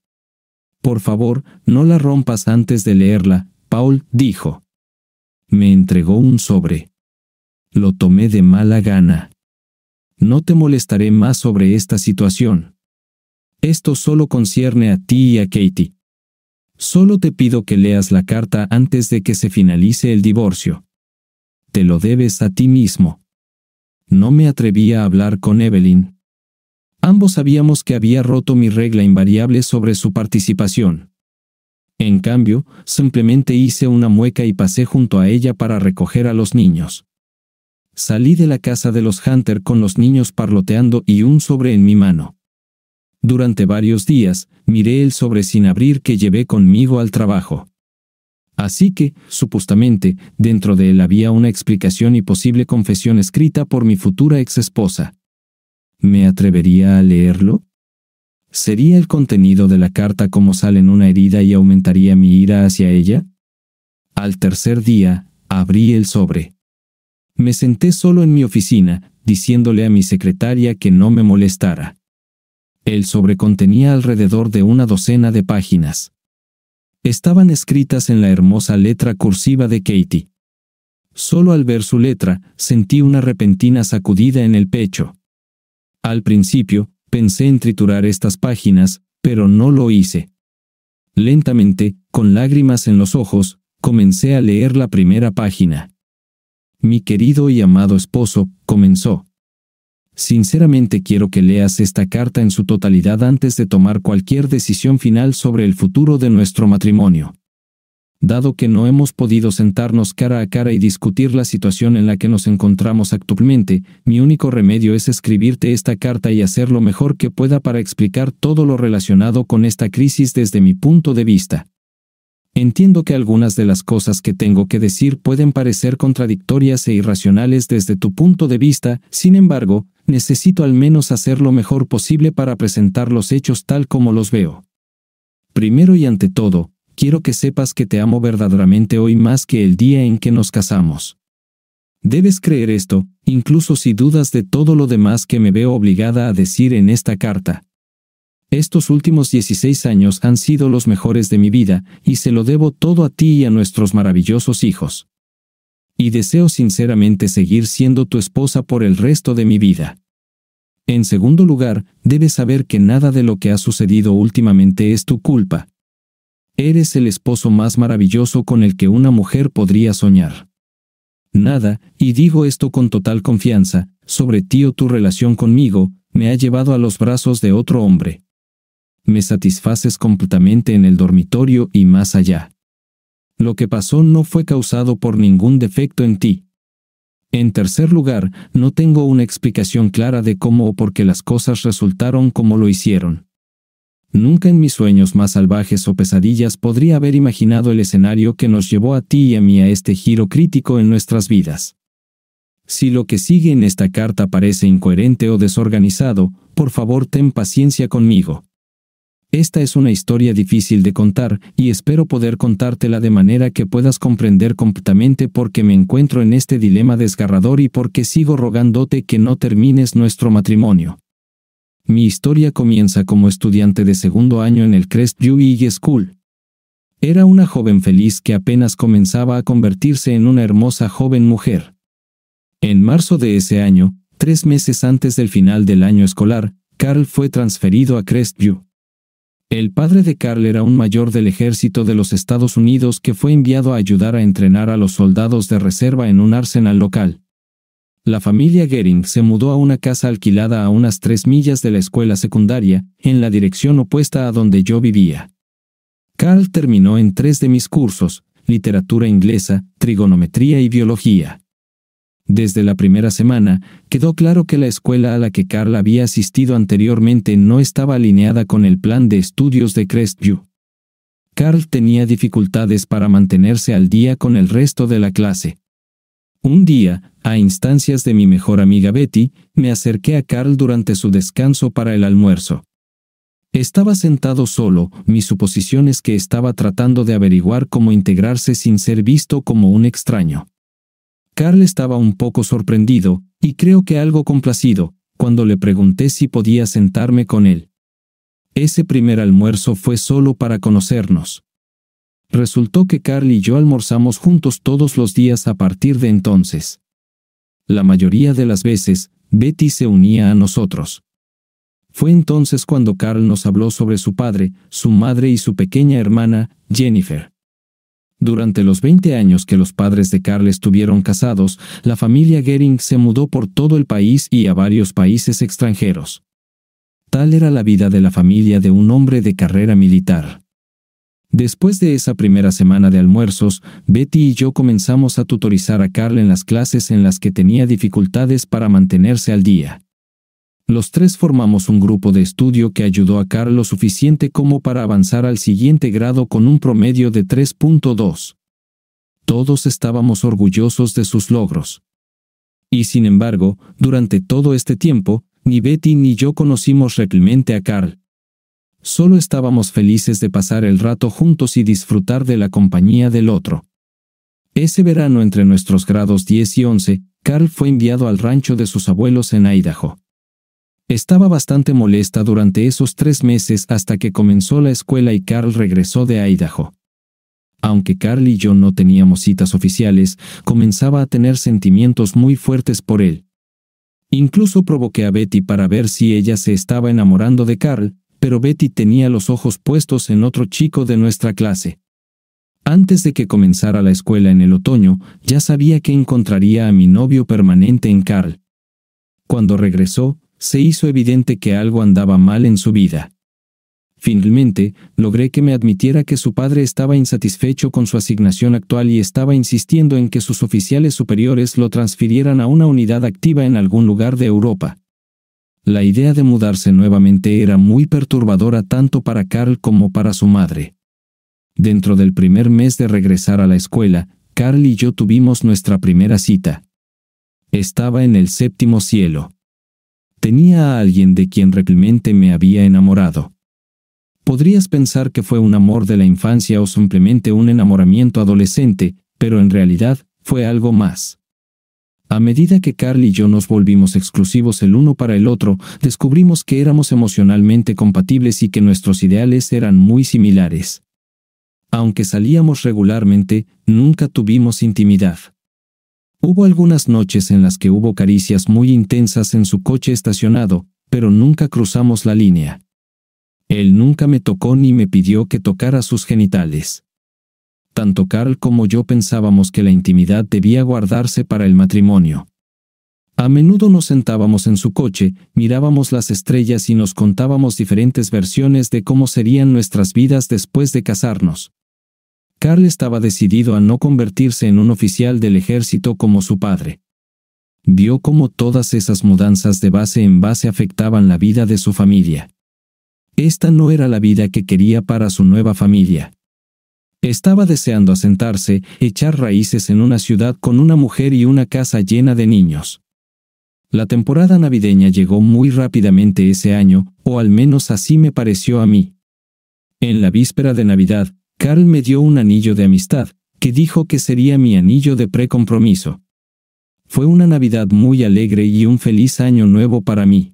Por favor, no la rompas antes de leerla, Paul dijo. Me entregó un sobre. Lo tomé de mala gana. No te molestaré más sobre esta situación. Esto solo concierne a ti y a Katie. Solo te pido que leas la carta antes de que se finalice el divorcio. Te lo debes a ti mismo. No me atreví a hablar con Evelyn. Ambos sabíamos que había roto mi regla invariable sobre su participación. En cambio, simplemente hice una mueca y pasé junto a ella para recoger a los niños. Salí de la casa de los Hunter con los niños parloteando y un sobre en mi mano. Durante varios días, miré el sobre sin abrir que llevé conmigo al trabajo. Así que, supuestamente, dentro de él había una explicación y posible confesión escrita por mi futura ex esposa. ¿Me atrevería a leerlo? ¿Sería el contenido de la carta como sale en una herida y aumentaría mi ira hacia ella? Al tercer día, abrí el sobre. Me senté solo en mi oficina, diciéndole a mi secretaria que no me molestara. El sobre contenía alrededor de una docena de páginas. Estaban escritas en la hermosa letra cursiva de Katie. Solo al ver su letra, sentí una repentina sacudida en el pecho. Al principio, pensé en triturar estas páginas, pero no lo hice. Lentamente, con lágrimas en los ojos, comencé a leer la primera página. Mi querido y amado esposo, comenzó. Sinceramente quiero que leas esta carta en su totalidad antes de tomar cualquier decisión final sobre el futuro de nuestro matrimonio. Dado que no hemos podido sentarnos cara a cara y discutir la situación en la que nos encontramos actualmente, mi único remedio es escribirte esta carta y hacer lo mejor que pueda para explicar todo lo relacionado con esta crisis desde mi punto de vista. Entiendo que algunas de las cosas que tengo que decir pueden parecer contradictorias e irracionales desde tu punto de vista, sin embargo, necesito al menos hacer lo mejor posible para presentar los hechos tal como los veo. Primero y ante todo, quiero que sepas que te amo verdaderamente hoy más que el día en que nos casamos. Debes creer esto, incluso si dudas de todo lo demás que me veo obligada a decir en esta carta. Estos últimos 16 años han sido los mejores de mi vida, y se lo debo todo a ti y a nuestros maravillosos hijos y deseo sinceramente seguir siendo tu esposa por el resto de mi vida. En segundo lugar, debes saber que nada de lo que ha sucedido últimamente es tu culpa. Eres el esposo más maravilloso con el que una mujer podría soñar. Nada, y digo esto con total confianza, sobre ti o tu relación conmigo, me ha llevado a los brazos de otro hombre. Me satisfaces completamente en el dormitorio y más allá. Lo que pasó no fue causado por ningún defecto en ti. En tercer lugar, no tengo una explicación clara de cómo o por qué las cosas resultaron como lo hicieron. Nunca en mis sueños más salvajes o pesadillas podría haber imaginado el escenario que nos llevó a ti y a mí a este giro crítico en nuestras vidas. Si lo que sigue en esta carta parece incoherente o desorganizado, por favor ten paciencia conmigo. Esta es una historia difícil de contar, y espero poder contártela de manera que puedas comprender completamente por qué me encuentro en este dilema desgarrador y por qué sigo rogándote que no termines nuestro matrimonio. Mi historia comienza como estudiante de segundo año en el Crestview High School. Era una joven feliz que apenas comenzaba a convertirse en una hermosa joven mujer. En marzo de ese año, tres meses antes del final del año escolar, Carl fue transferido a Crestview. El padre de Carl era un mayor del ejército de los Estados Unidos que fue enviado a ayudar a entrenar a los soldados de reserva en un arsenal local. La familia Gering se mudó a una casa alquilada a unas tres millas de la escuela secundaria, en la dirección opuesta a donde yo vivía. Carl terminó en tres de mis cursos, literatura inglesa, trigonometría y biología. Desde la primera semana, quedó claro que la escuela a la que Carl había asistido anteriormente no estaba alineada con el plan de estudios de Crestview. Carl tenía dificultades para mantenerse al día con el resto de la clase. Un día, a instancias de mi mejor amiga Betty, me acerqué a Carl durante su descanso para el almuerzo. Estaba sentado solo, mi suposición es que estaba tratando de averiguar cómo integrarse sin ser visto como un extraño. Carl estaba un poco sorprendido, y creo que algo complacido, cuando le pregunté si podía sentarme con él. Ese primer almuerzo fue solo para conocernos. Resultó que Carl y yo almorzamos juntos todos los días a partir de entonces. La mayoría de las veces, Betty se unía a nosotros. Fue entonces cuando Carl nos habló sobre su padre, su madre y su pequeña hermana, Jennifer. Durante los 20 años que los padres de Carl estuvieron casados, la familia Gering se mudó por todo el país y a varios países extranjeros. Tal era la vida de la familia de un hombre de carrera militar. Después de esa primera semana de almuerzos, Betty y yo comenzamos a tutorizar a Carl en las clases en las que tenía dificultades para mantenerse al día. Los tres formamos un grupo de estudio que ayudó a Carl lo suficiente como para avanzar al siguiente grado con un promedio de 3.2. Todos estábamos orgullosos de sus logros. Y sin embargo, durante todo este tiempo, ni Betty ni yo conocimos realmente a Carl. Solo estábamos felices de pasar el rato juntos y disfrutar de la compañía del otro. Ese verano entre nuestros grados 10 y 11, Carl fue enviado al rancho de sus abuelos en Idaho. Estaba bastante molesta durante esos tres meses hasta que comenzó la escuela y Carl regresó de Idaho. Aunque Carl y yo no teníamos citas oficiales, comenzaba a tener sentimientos muy fuertes por él. Incluso provoqué a Betty para ver si ella se estaba enamorando de Carl, pero Betty tenía los ojos puestos en otro chico de nuestra clase. Antes de que comenzara la escuela en el otoño, ya sabía que encontraría a mi novio permanente en Carl. Cuando regresó, se hizo evidente que algo andaba mal en su vida. Finalmente, logré que me admitiera que su padre estaba insatisfecho con su asignación actual y estaba insistiendo en que sus oficiales superiores lo transfirieran a una unidad activa en algún lugar de Europa. La idea de mudarse nuevamente era muy perturbadora tanto para Carl como para su madre. Dentro del primer mes de regresar a la escuela, Carl y yo tuvimos nuestra primera cita. Estaba en el séptimo cielo. Tenía a alguien de quien realmente me había enamorado. Podrías pensar que fue un amor de la infancia o simplemente un enamoramiento adolescente, pero en realidad fue algo más. A medida que Carl y yo nos volvimos exclusivos el uno para el otro, descubrimos que éramos emocionalmente compatibles y que nuestros ideales eran muy similares. Aunque salíamos regularmente, nunca tuvimos intimidad. Hubo algunas noches en las que hubo caricias muy intensas en su coche estacionado, pero nunca cruzamos la línea. Él nunca me tocó ni me pidió que tocara sus genitales. Tanto Carl como yo pensábamos que la intimidad debía guardarse para el matrimonio. A menudo nos sentábamos en su coche, mirábamos las estrellas y nos contábamos diferentes versiones de cómo serían nuestras vidas después de casarnos. Carl estaba decidido a no convertirse en un oficial del ejército como su padre. Vio cómo todas esas mudanzas de base en base afectaban la vida de su familia. Esta no era la vida que quería para su nueva familia. Estaba deseando asentarse, echar raíces en una ciudad con una mujer y una casa llena de niños. La temporada navideña llegó muy rápidamente ese año, o al menos así me pareció a mí. En la víspera de Navidad, Carl me dio un anillo de amistad, que dijo que sería mi anillo de precompromiso. Fue una Navidad muy alegre y un feliz año nuevo para mí.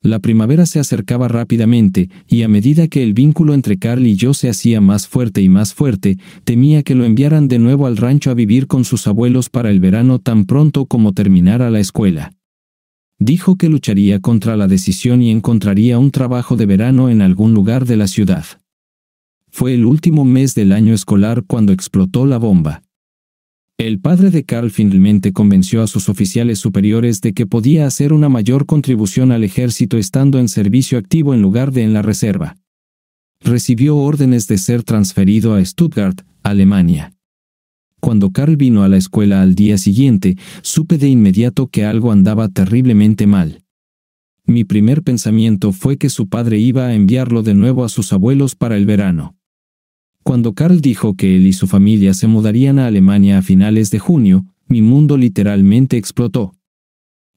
La primavera se acercaba rápidamente, y a medida que el vínculo entre Carl y yo se hacía más fuerte y más fuerte, temía que lo enviaran de nuevo al rancho a vivir con sus abuelos para el verano tan pronto como terminara la escuela. Dijo que lucharía contra la decisión y encontraría un trabajo de verano en algún lugar de la ciudad. Fue el último mes del año escolar cuando explotó la bomba. El padre de Carl finalmente convenció a sus oficiales superiores de que podía hacer una mayor contribución al ejército estando en servicio activo en lugar de en la reserva. Recibió órdenes de ser transferido a Stuttgart, Alemania. Cuando Carl vino a la escuela al día siguiente, supe de inmediato que algo andaba terriblemente mal. Mi primer pensamiento fue que su padre iba a enviarlo de nuevo a sus abuelos para el verano. Cuando Carl dijo que él y su familia se mudarían a Alemania a finales de junio, mi mundo literalmente explotó.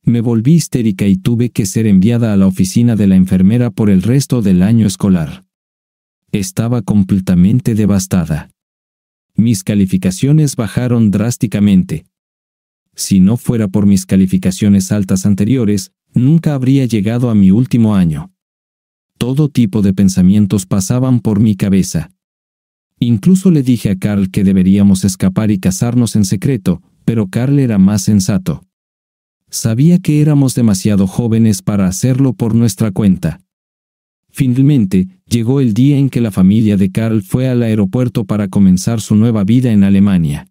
Me volví histérica y tuve que ser enviada a la oficina de la enfermera por el resto del año escolar. Estaba completamente devastada. Mis calificaciones bajaron drásticamente. Si no fuera por mis calificaciones altas anteriores, nunca habría llegado a mi último año. Todo tipo de pensamientos pasaban por mi cabeza. Incluso le dije a Carl que deberíamos escapar y casarnos en secreto, pero Carl era más sensato. Sabía que éramos demasiado jóvenes para hacerlo por nuestra cuenta. Finalmente, llegó el día en que la familia de Carl fue al aeropuerto para comenzar su nueva vida en Alemania.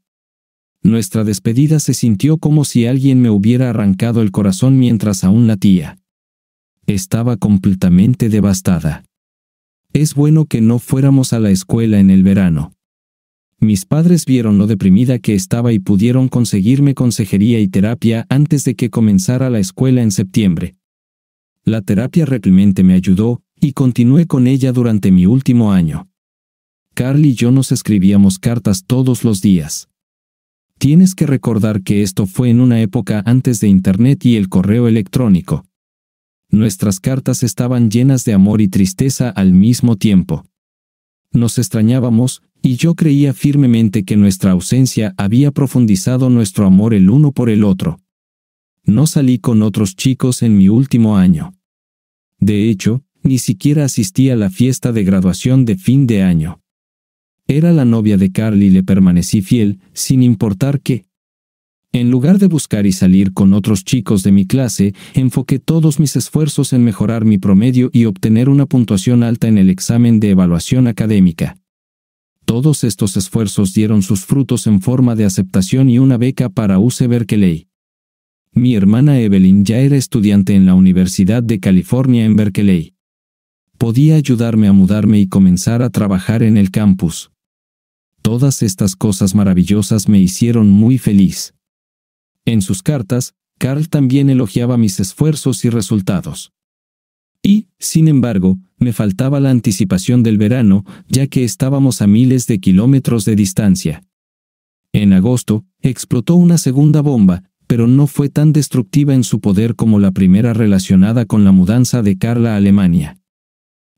Nuestra despedida se sintió como si alguien me hubiera arrancado el corazón mientras aún latía. Estaba completamente devastada. Es bueno que no fuéramos a la escuela en el verano. Mis padres vieron lo deprimida que estaba y pudieron conseguirme consejería y terapia antes de que comenzara la escuela en septiembre. La terapia realmente me ayudó, y continué con ella durante mi último año. Carly y yo nos escribíamos cartas todos los días. Tienes que recordar que esto fue en una época antes de Internet y el correo electrónico. Nuestras cartas estaban llenas de amor y tristeza al mismo tiempo. Nos extrañábamos, y yo creía firmemente que nuestra ausencia había profundizado nuestro amor el uno por el otro. No salí con otros chicos en mi último año. De hecho, ni siquiera asistí a la fiesta de graduación de fin de año. Era la novia de Carly y le permanecí fiel, sin importar que, en lugar de buscar y salir con otros chicos de mi clase, enfoqué todos mis esfuerzos en mejorar mi promedio y obtener una puntuación alta en el examen de evaluación académica. Todos estos esfuerzos dieron sus frutos en forma de aceptación y una beca para UC Berkeley. Mi hermana Evelyn ya era estudiante en la Universidad de California en Berkeley. Podía ayudarme a mudarme y comenzar a trabajar en el campus. Todas estas cosas maravillosas me hicieron muy feliz. En sus cartas, Carl también elogiaba mis esfuerzos y resultados. Y, sin embargo, me faltaba la anticipación del verano, ya que estábamos a miles de kilómetros de distancia. En agosto, explotó una segunda bomba, pero no fue tan destructiva en su poder como la primera relacionada con la mudanza de Carla a Alemania.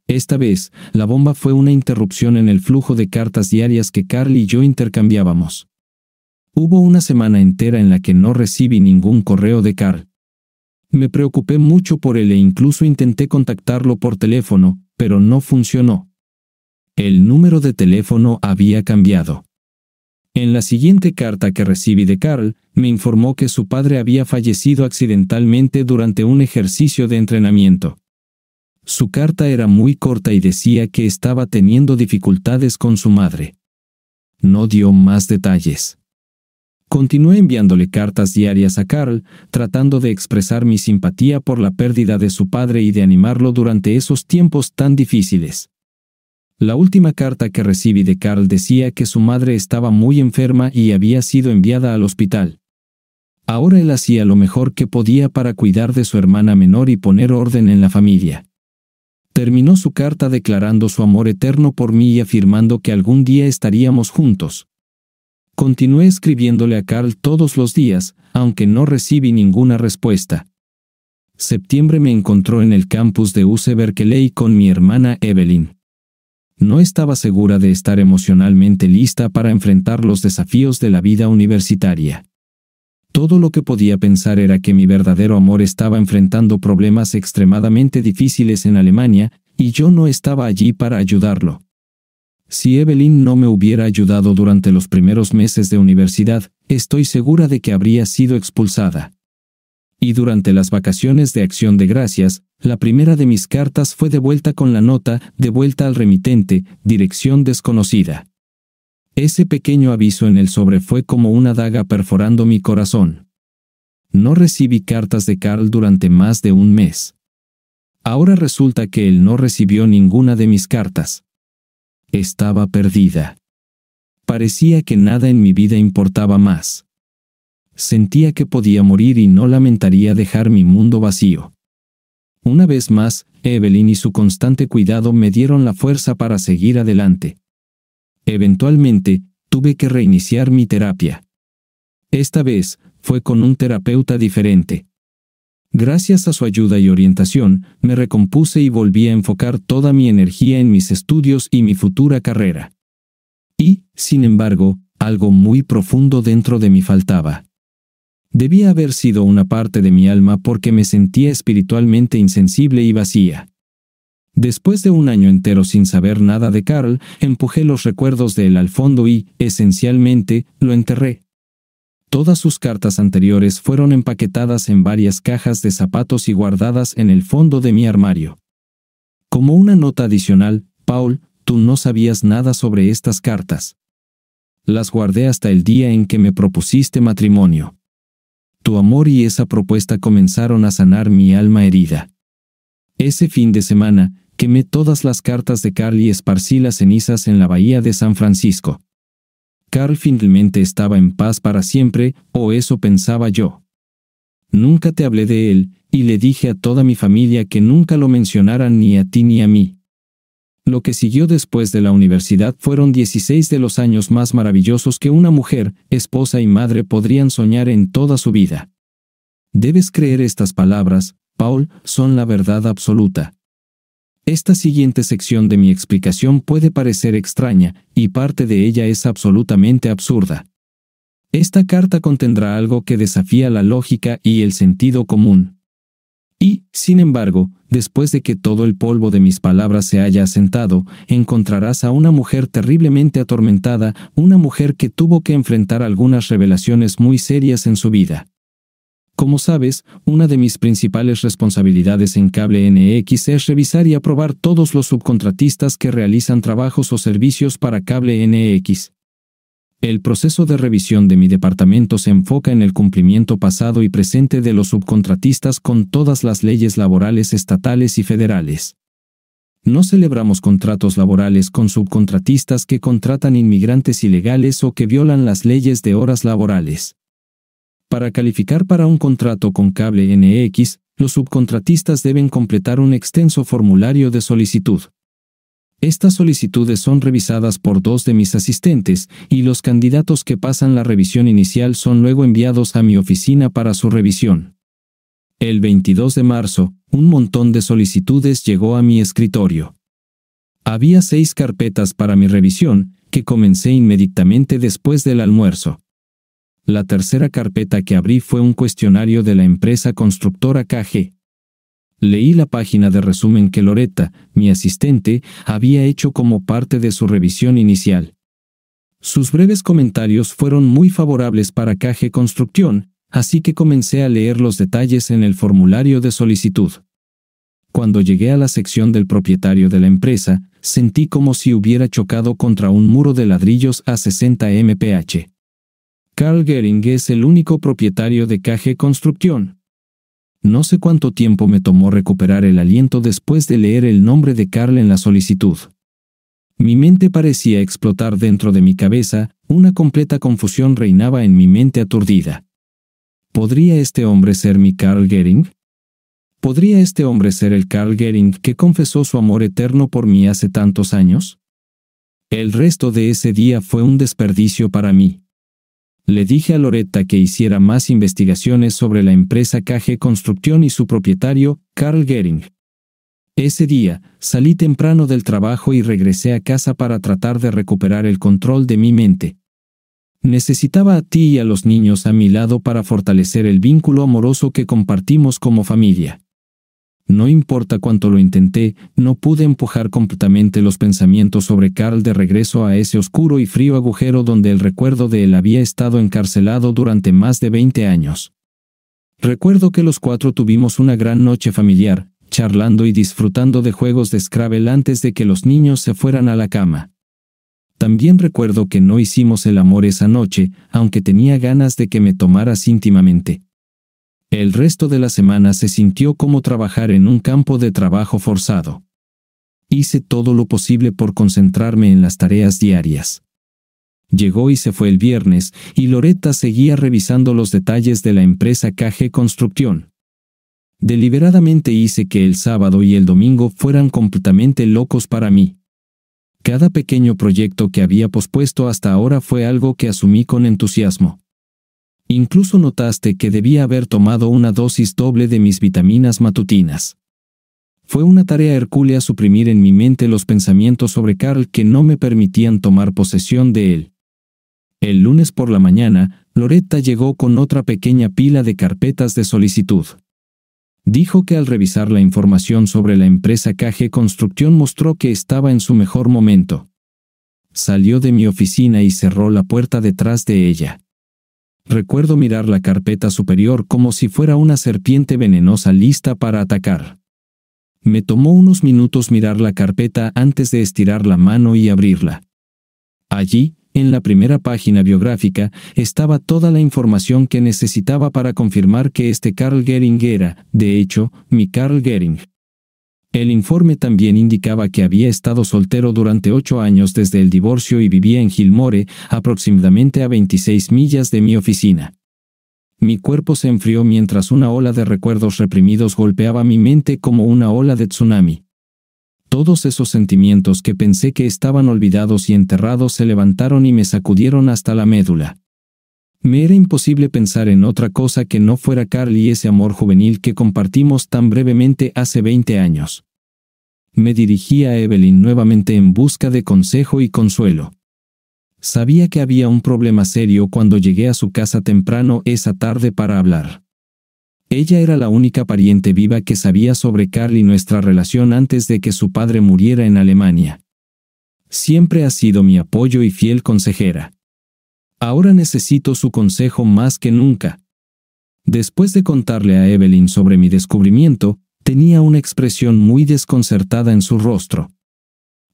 Esta vez, la bomba fue una interrupción en el flujo de cartas diarias que Carl y yo intercambiábamos. Hubo una semana entera en la que no recibí ningún correo de Carl. Me preocupé mucho por él e incluso intenté contactarlo por teléfono, pero no funcionó. El número de teléfono había cambiado. En la siguiente carta que recibí de Carl, me informó que su padre había fallecido accidentalmente durante un ejercicio de entrenamiento. Su carta era muy corta y decía que estaba teniendo dificultades con su madre. No dio más detalles. Continué enviándole cartas diarias a Carl, tratando de expresar mi simpatía por la pérdida de su padre y de animarlo durante esos tiempos tan difíciles. La última carta que recibí de Carl decía que su madre estaba muy enferma y había sido enviada al hospital. Ahora él hacía lo mejor que podía para cuidar de su hermana menor y poner orden en la familia. Terminó su carta declarando su amor eterno por mí y afirmando que algún día estaríamos juntos. Continué escribiéndole a Carl todos los días, aunque no recibí ninguna respuesta. Septiembre me encontró en el campus de UC Berkeley con mi hermana Evelyn. No estaba segura de estar emocionalmente lista para enfrentar los desafíos de la vida universitaria. Todo lo que podía pensar era que mi verdadero amor estaba enfrentando problemas extremadamente difíciles en Alemania, y yo no estaba allí para ayudarlo. Si Evelyn no me hubiera ayudado durante los primeros meses de universidad, estoy segura de que habría sido expulsada. Y durante las vacaciones de acción de gracias, la primera de mis cartas fue devuelta con la nota, «De vuelta al remitente, dirección desconocida. Ese pequeño aviso en el sobre fue como una daga perforando mi corazón. No recibí cartas de Carl durante más de un mes. Ahora resulta que él no recibió ninguna de mis cartas. Estaba perdida. Parecía que nada en mi vida importaba más. Sentía que podía morir y no lamentaría dejar mi mundo vacío. Una vez más, Evelyn y su constante cuidado me dieron la fuerza para seguir adelante. Eventualmente, tuve que reiniciar mi terapia. Esta vez, fue con un terapeuta diferente. Gracias a su ayuda y orientación, me recompuse y volví a enfocar toda mi energía en mis estudios y mi futura carrera. Y, sin embargo, algo muy profundo dentro de mí faltaba. Debía haber sido una parte de mi alma porque me sentía espiritualmente insensible y vacía. Después de un año entero sin saber nada de Carl, empujé los recuerdos de él al fondo y, esencialmente, lo enterré. Todas sus cartas anteriores fueron empaquetadas en varias cajas de zapatos y guardadas en el fondo de mi armario. Como una nota adicional, Paul, tú no sabías nada sobre estas cartas. Las guardé hasta el día en que me propusiste matrimonio. Tu amor y esa propuesta comenzaron a sanar mi alma herida. Ese fin de semana, quemé todas las cartas de Carly y esparcí las cenizas en la bahía de San Francisco. Carl finalmente estaba en paz para siempre, o eso pensaba yo. Nunca te hablé de él, y le dije a toda mi familia que nunca lo mencionaran ni a ti ni a mí. Lo que siguió después de la universidad fueron 16 de los años más maravillosos que una mujer, esposa y madre podrían soñar en toda su vida. Debes creer estas palabras, Paul, son la verdad absoluta. Esta siguiente sección de mi explicación puede parecer extraña, y parte de ella es absolutamente absurda. Esta carta contendrá algo que desafía la lógica y el sentido común. Y, sin embargo, después de que todo el polvo de mis palabras se haya asentado, encontrarás a una mujer terriblemente atormentada, una mujer que tuvo que enfrentar algunas revelaciones muy serias en su vida. Como sabes, una de mis principales responsabilidades en Cable NX es revisar y aprobar todos los subcontratistas que realizan trabajos o servicios para Cable NX. El proceso de revisión de mi departamento se enfoca en el cumplimiento pasado y presente de los subcontratistas con todas las leyes laborales estatales y federales. No celebramos contratos laborales con subcontratistas que contratan inmigrantes ilegales o que violan las leyes de horas laborales. Para calificar para un contrato con cable NX, los subcontratistas deben completar un extenso formulario de solicitud. Estas solicitudes son revisadas por dos de mis asistentes y los candidatos que pasan la revisión inicial son luego enviados a mi oficina para su revisión. El 22 de marzo, un montón de solicitudes llegó a mi escritorio. Había seis carpetas para mi revisión, que comencé inmediatamente después del almuerzo. La tercera carpeta que abrí fue un cuestionario de la empresa constructora KG. Leí la página de resumen que Loretta, mi asistente, había hecho como parte de su revisión inicial. Sus breves comentarios fueron muy favorables para KG Construcción, así que comencé a leer los detalles en el formulario de solicitud. Cuando llegué a la sección del propietario de la empresa, sentí como si hubiera chocado contra un muro de ladrillos a 60 mph. Carl Gering es el único propietario de Caje Construcción. No sé cuánto tiempo me tomó recuperar el aliento después de leer el nombre de Carl en la solicitud. Mi mente parecía explotar dentro de mi cabeza, una completa confusión reinaba en mi mente aturdida. ¿Podría este hombre ser mi Carl Gering? ¿Podría este hombre ser el Carl Gering que confesó su amor eterno por mí hace tantos años? El resto de ese día fue un desperdicio para mí le dije a Loretta que hiciera más investigaciones sobre la empresa Caje Construcción y su propietario, Carl Gering. Ese día, salí temprano del trabajo y regresé a casa para tratar de recuperar el control de mi mente. Necesitaba a ti y a los niños a mi lado para fortalecer el vínculo amoroso que compartimos como familia. No importa cuánto lo intenté, no pude empujar completamente los pensamientos sobre Carl de regreso a ese oscuro y frío agujero donde el recuerdo de él había estado encarcelado durante más de 20 años. Recuerdo que los cuatro tuvimos una gran noche familiar, charlando y disfrutando de juegos de Scrabble antes de que los niños se fueran a la cama. También recuerdo que no hicimos el amor esa noche, aunque tenía ganas de que me tomaras íntimamente. El resto de la semana se sintió como trabajar en un campo de trabajo forzado. Hice todo lo posible por concentrarme en las tareas diarias. Llegó y se fue el viernes, y Loretta seguía revisando los detalles de la empresa KG Construcción. Deliberadamente hice que el sábado y el domingo fueran completamente locos para mí. Cada pequeño proyecto que había pospuesto hasta ahora fue algo que asumí con entusiasmo. Incluso notaste que debía haber tomado una dosis doble de mis vitaminas matutinas. Fue una tarea hercúlea suprimir en mi mente los pensamientos sobre Carl que no me permitían tomar posesión de él. El lunes por la mañana, Loretta llegó con otra pequeña pila de carpetas de solicitud. Dijo que al revisar la información sobre la empresa KG Construcción mostró que estaba en su mejor momento. Salió de mi oficina y cerró la puerta detrás de ella recuerdo mirar la carpeta superior como si fuera una serpiente venenosa lista para atacar. Me tomó unos minutos mirar la carpeta antes de estirar la mano y abrirla. Allí, en la primera página biográfica, estaba toda la información que necesitaba para confirmar que este Carl Gering era, de hecho, mi Carl Gering. El informe también indicaba que había estado soltero durante ocho años desde el divorcio y vivía en Gilmore, aproximadamente a 26 millas de mi oficina. Mi cuerpo se enfrió mientras una ola de recuerdos reprimidos golpeaba mi mente como una ola de tsunami. Todos esos sentimientos que pensé que estaban olvidados y enterrados se levantaron y me sacudieron hasta la médula. Me era imposible pensar en otra cosa que no fuera Carly y ese amor juvenil que compartimos tan brevemente hace 20 años me dirigí a Evelyn nuevamente en busca de consejo y consuelo. Sabía que había un problema serio cuando llegué a su casa temprano esa tarde para hablar. Ella era la única pariente viva que sabía sobre Carl y nuestra relación antes de que su padre muriera en Alemania. Siempre ha sido mi apoyo y fiel consejera. Ahora necesito su consejo más que nunca. Después de contarle a Evelyn sobre mi descubrimiento, tenía una expresión muy desconcertada en su rostro.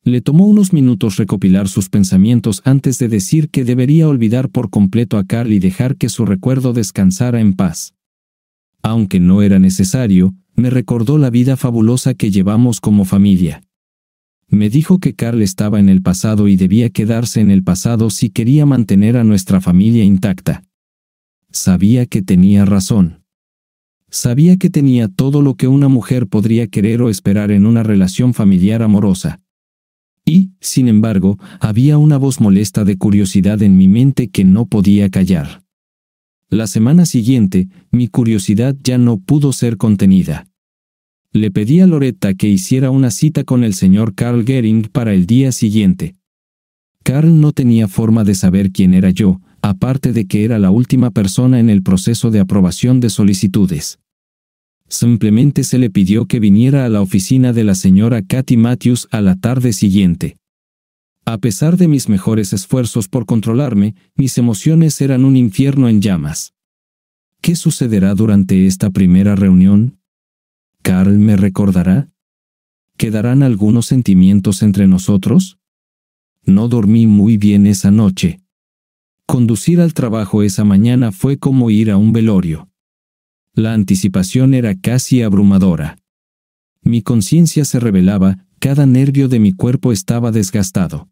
Le tomó unos minutos recopilar sus pensamientos antes de decir que debería olvidar por completo a Carl y dejar que su recuerdo descansara en paz. Aunque no era necesario, me recordó la vida fabulosa que llevamos como familia. Me dijo que Carl estaba en el pasado y debía quedarse en el pasado si quería mantener a nuestra familia intacta. Sabía que tenía razón. Sabía que tenía todo lo que una mujer podría querer o esperar en una relación familiar amorosa. Y, sin embargo, había una voz molesta de curiosidad en mi mente que no podía callar. La semana siguiente, mi curiosidad ya no pudo ser contenida. Le pedí a Loretta que hiciera una cita con el señor Carl Gering para el día siguiente. Carl no tenía forma de saber quién era yo, aparte de que era la última persona en el proceso de aprobación de solicitudes simplemente se le pidió que viniera a la oficina de la señora Katy Matthews a la tarde siguiente. A pesar de mis mejores esfuerzos por controlarme, mis emociones eran un infierno en llamas. ¿Qué sucederá durante esta primera reunión? ¿Carl me recordará? ¿Quedarán algunos sentimientos entre nosotros? No dormí muy bien esa noche. Conducir al trabajo esa mañana fue como ir a un velorio. La anticipación era casi abrumadora. Mi conciencia se revelaba, cada nervio de mi cuerpo estaba desgastado.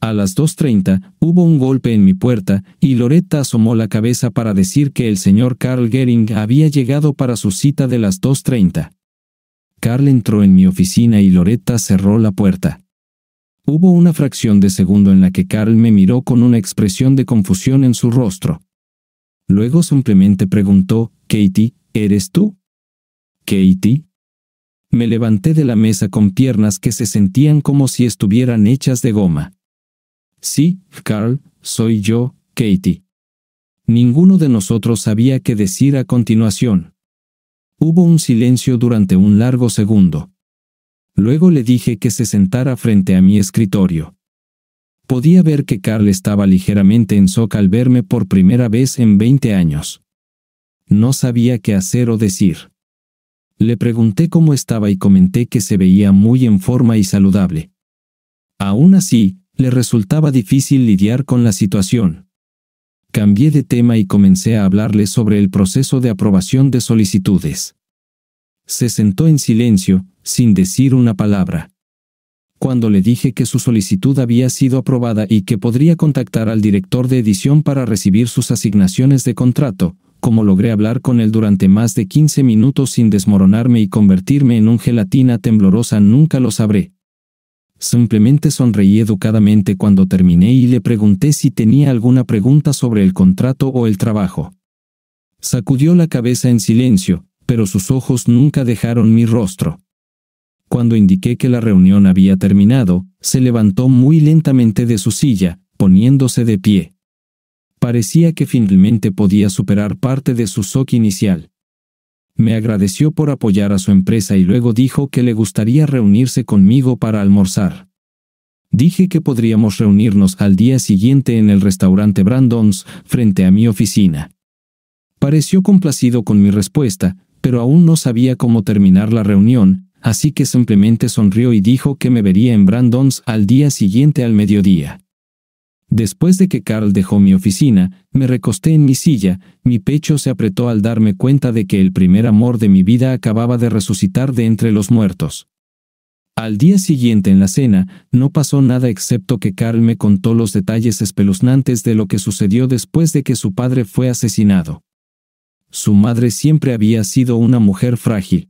A las 2.30 hubo un golpe en mi puerta y Loretta asomó la cabeza para decir que el señor Carl Gering había llegado para su cita de las 2.30. Carl entró en mi oficina y Loretta cerró la puerta. Hubo una fracción de segundo en la que Carl me miró con una expresión de confusión en su rostro. Luego simplemente preguntó, Katie, ¿eres tú? Katie. Me levanté de la mesa con piernas que se sentían como si estuvieran hechas de goma. Sí, Carl, soy yo, Katie. Ninguno de nosotros sabía qué decir a continuación. Hubo un silencio durante un largo segundo. Luego le dije que se sentara frente a mi escritorio. Podía ver que Carl estaba ligeramente en soca al verme por primera vez en 20 años. No sabía qué hacer o decir. Le pregunté cómo estaba y comenté que se veía muy en forma y saludable. Aún así, le resultaba difícil lidiar con la situación. Cambié de tema y comencé a hablarle sobre el proceso de aprobación de solicitudes. Se sentó en silencio, sin decir una palabra cuando le dije que su solicitud había sido aprobada y que podría contactar al director de edición para recibir sus asignaciones de contrato, como logré hablar con él durante más de 15 minutos sin desmoronarme y convertirme en un gelatina temblorosa nunca lo sabré. Simplemente sonreí educadamente cuando terminé y le pregunté si tenía alguna pregunta sobre el contrato o el trabajo. Sacudió la cabeza en silencio, pero sus ojos nunca dejaron mi rostro. Cuando indiqué que la reunión había terminado, se levantó muy lentamente de su silla, poniéndose de pie. Parecía que finalmente podía superar parte de su shock inicial. Me agradeció por apoyar a su empresa y luego dijo que le gustaría reunirse conmigo para almorzar. Dije que podríamos reunirnos al día siguiente en el restaurante Brandon's, frente a mi oficina. Pareció complacido con mi respuesta, pero aún no sabía cómo terminar la reunión, así que simplemente sonrió y dijo que me vería en Brandon's al día siguiente al mediodía. Después de que Carl dejó mi oficina, me recosté en mi silla, mi pecho se apretó al darme cuenta de que el primer amor de mi vida acababa de resucitar de entre los muertos. Al día siguiente en la cena, no pasó nada excepto que Carl me contó los detalles espeluznantes de lo que sucedió después de que su padre fue asesinado. Su madre siempre había sido una mujer frágil.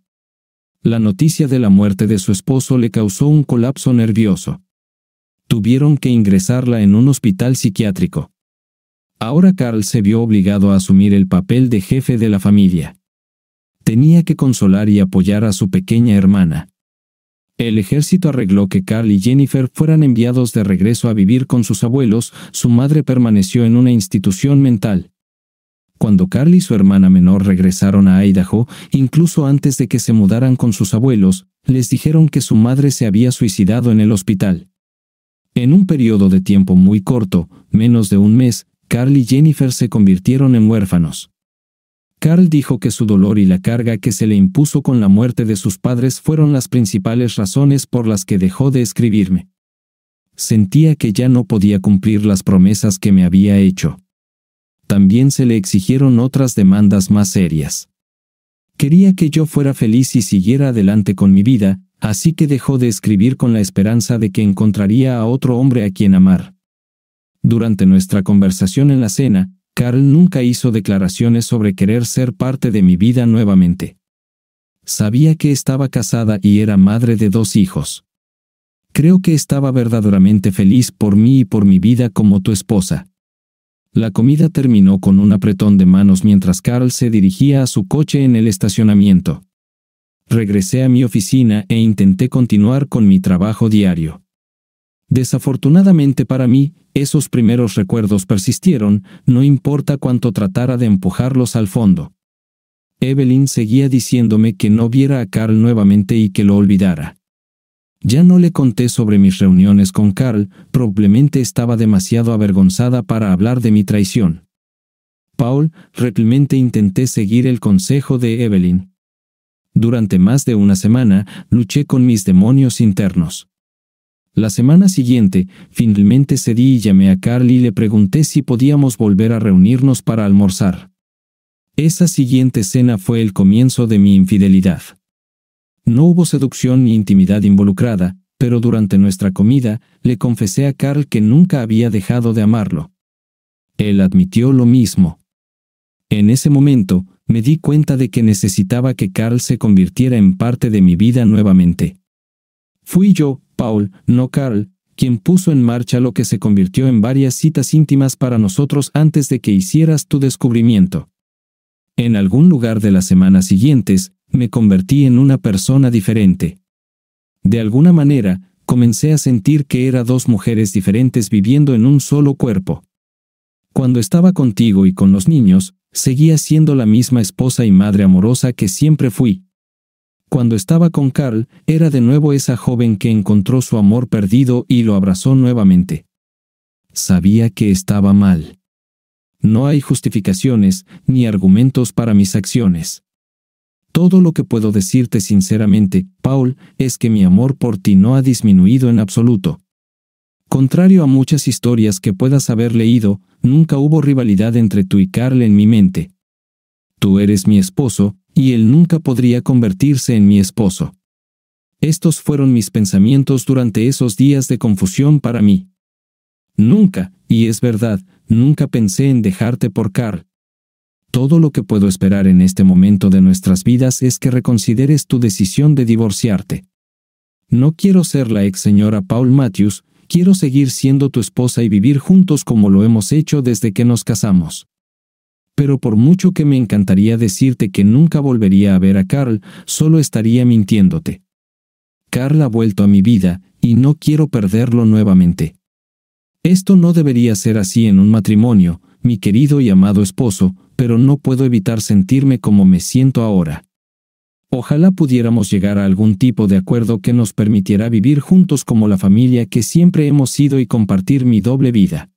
La noticia de la muerte de su esposo le causó un colapso nervioso. Tuvieron que ingresarla en un hospital psiquiátrico. Ahora Carl se vio obligado a asumir el papel de jefe de la familia. Tenía que consolar y apoyar a su pequeña hermana. El ejército arregló que Carl y Jennifer fueran enviados de regreso a vivir con sus abuelos, su madre permaneció en una institución mental. Cuando Carl y su hermana menor regresaron a Idaho, incluso antes de que se mudaran con sus abuelos, les dijeron que su madre se había suicidado en el hospital. En un periodo de tiempo muy corto, menos de un mes, Carl y Jennifer se convirtieron en huérfanos. Carl dijo que su dolor y la carga que se le impuso con la muerte de sus padres fueron las principales razones por las que dejó de escribirme. Sentía que ya no podía cumplir las promesas que me había hecho también se le exigieron otras demandas más serias. Quería que yo fuera feliz y siguiera adelante con mi vida, así que dejó de escribir con la esperanza de que encontraría a otro hombre a quien amar. Durante nuestra conversación en la cena, Carl nunca hizo declaraciones sobre querer ser parte de mi vida nuevamente. Sabía que estaba casada y era madre de dos hijos. Creo que estaba verdaderamente feliz por mí y por mi vida como tu esposa. La comida terminó con un apretón de manos mientras Carl se dirigía a su coche en el estacionamiento. Regresé a mi oficina e intenté continuar con mi trabajo diario. Desafortunadamente para mí, esos primeros recuerdos persistieron, no importa cuánto tratara de empujarlos al fondo. Evelyn seguía diciéndome que no viera a Carl nuevamente y que lo olvidara. Ya no le conté sobre mis reuniones con Carl, probablemente estaba demasiado avergonzada para hablar de mi traición. Paul, realmente intenté seguir el consejo de Evelyn. Durante más de una semana, luché con mis demonios internos. La semana siguiente, finalmente cedí y llamé a Carl y le pregunté si podíamos volver a reunirnos para almorzar. Esa siguiente cena fue el comienzo de mi infidelidad. No hubo seducción ni intimidad involucrada, pero durante nuestra comida le confesé a Carl que nunca había dejado de amarlo. Él admitió lo mismo. En ese momento, me di cuenta de que necesitaba que Carl se convirtiera en parte de mi vida nuevamente. Fui yo, Paul, no Carl, quien puso en marcha lo que se convirtió en varias citas íntimas para nosotros antes de que hicieras tu descubrimiento. En algún lugar de las semanas siguientes, me convertí en una persona diferente. De alguna manera, comencé a sentir que era dos mujeres diferentes viviendo en un solo cuerpo. Cuando estaba contigo y con los niños, seguía siendo la misma esposa y madre amorosa que siempre fui. Cuando estaba con Carl, era de nuevo esa joven que encontró su amor perdido y lo abrazó nuevamente. Sabía que estaba mal. No hay justificaciones ni argumentos para mis acciones. Todo lo que puedo decirte sinceramente, Paul, es que mi amor por ti no ha disminuido en absoluto. Contrario a muchas historias que puedas haber leído, nunca hubo rivalidad entre tú y Carl en mi mente. Tú eres mi esposo, y él nunca podría convertirse en mi esposo. Estos fueron mis pensamientos durante esos días de confusión para mí. Nunca, y es verdad, nunca pensé en dejarte por Carl. Todo lo que puedo esperar en este momento de nuestras vidas es que reconsideres tu decisión de divorciarte. No quiero ser la ex señora Paul Matthews, quiero seguir siendo tu esposa y vivir juntos como lo hemos hecho desde que nos casamos. Pero por mucho que me encantaría decirte que nunca volvería a ver a Carl, solo estaría mintiéndote. Carl ha vuelto a mi vida, y no quiero perderlo nuevamente. Esto no debería ser así en un matrimonio, mi querido y amado esposo, pero no puedo evitar sentirme como me siento ahora. Ojalá pudiéramos llegar a algún tipo de acuerdo que nos permitiera vivir juntos como la familia que siempre hemos sido y compartir mi doble vida.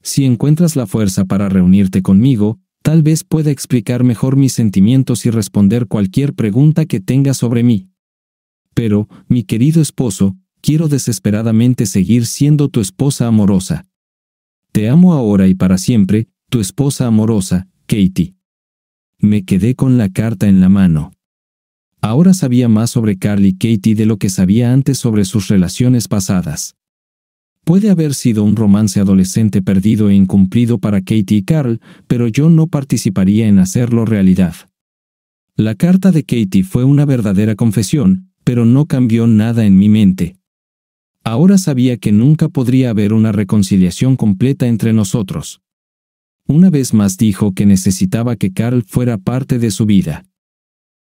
Si encuentras la fuerza para reunirte conmigo, tal vez pueda explicar mejor mis sentimientos y responder cualquier pregunta que tengas sobre mí. Pero, mi querido esposo, quiero desesperadamente seguir siendo tu esposa amorosa. Te amo ahora y para siempre, tu esposa amorosa, Katie. Me quedé con la carta en la mano. Ahora sabía más sobre Carly Katie de lo que sabía antes sobre sus relaciones pasadas. Puede haber sido un romance adolescente perdido e incumplido para Katie y Carl, pero yo no participaría en hacerlo realidad. La carta de Katie fue una verdadera confesión, pero no cambió nada en mi mente. Ahora sabía que nunca podría haber una reconciliación completa entre nosotros. Una vez más dijo que necesitaba que Carl fuera parte de su vida.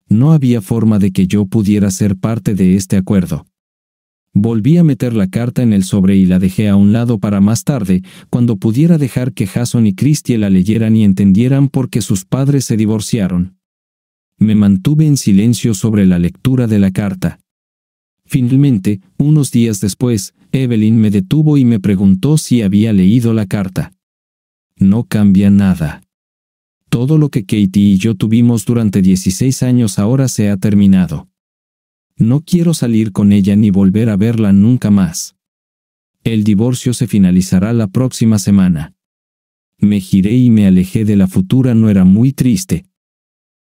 No había forma de que yo pudiera ser parte de este acuerdo. Volví a meter la carta en el sobre y la dejé a un lado para más tarde, cuando pudiera dejar que Jason y Christie la leyeran y entendieran por qué sus padres se divorciaron. Me mantuve en silencio sobre la lectura de la carta. Finalmente, unos días después, Evelyn me detuvo y me preguntó si había leído la carta no cambia nada. Todo lo que Katie y yo tuvimos durante 16 años ahora se ha terminado. No quiero salir con ella ni volver a verla nunca más. El divorcio se finalizará la próxima semana. Me giré y me alejé de la futura no era muy triste.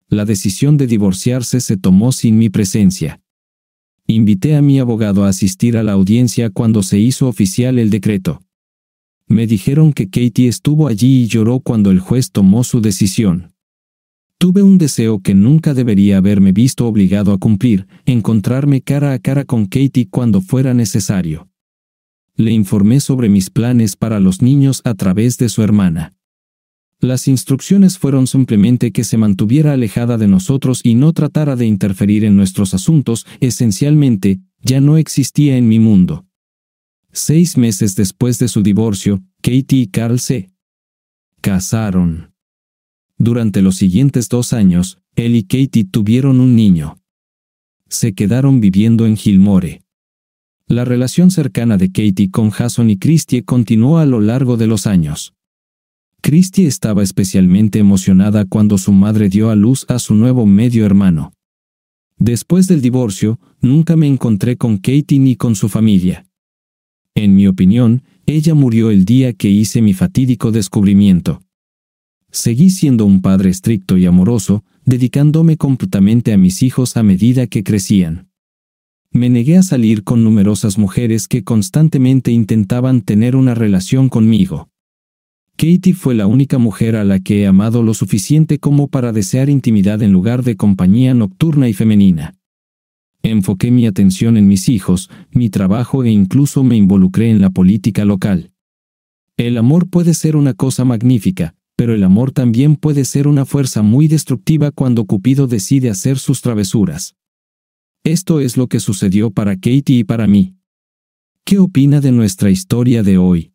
La decisión de divorciarse se tomó sin mi presencia. Invité a mi abogado a asistir a la audiencia cuando se hizo oficial el decreto. Me dijeron que Katie estuvo allí y lloró cuando el juez tomó su decisión. Tuve un deseo que nunca debería haberme visto obligado a cumplir, encontrarme cara a cara con Katie cuando fuera necesario. Le informé sobre mis planes para los niños a través de su hermana. Las instrucciones fueron simplemente que se mantuviera alejada de nosotros y no tratara de interferir en nuestros asuntos, esencialmente, ya no existía en mi mundo. Seis meses después de su divorcio, Katie y Carl se casaron. Durante los siguientes dos años, él y Katie tuvieron un niño. Se quedaron viviendo en Gilmore. La relación cercana de Katie con Jason y Christie continuó a lo largo de los años. Christie estaba especialmente emocionada cuando su madre dio a luz a su nuevo medio hermano. Después del divorcio, nunca me encontré con Katie ni con su familia. En mi opinión, ella murió el día que hice mi fatídico descubrimiento. Seguí siendo un padre estricto y amoroso, dedicándome completamente a mis hijos a medida que crecían. Me negué a salir con numerosas mujeres que constantemente intentaban tener una relación conmigo. Katie fue la única mujer a la que he amado lo suficiente como para desear intimidad en lugar de compañía nocturna y femenina. Enfoqué mi atención en mis hijos, mi trabajo e incluso me involucré en la política local. El amor puede ser una cosa magnífica, pero el amor también puede ser una fuerza muy destructiva cuando Cupido decide hacer sus travesuras. Esto es lo que sucedió para Katie y para mí. ¿Qué opina de nuestra historia de hoy?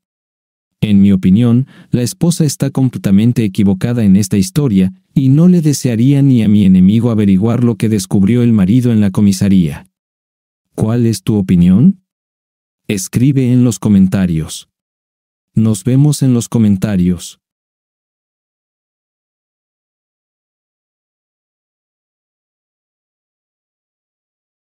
En mi opinión, la esposa está completamente equivocada en esta historia, y no le desearía ni a mi enemigo averiguar lo que descubrió el marido en la comisaría. ¿Cuál es tu opinión? Escribe en los comentarios. Nos vemos en los comentarios.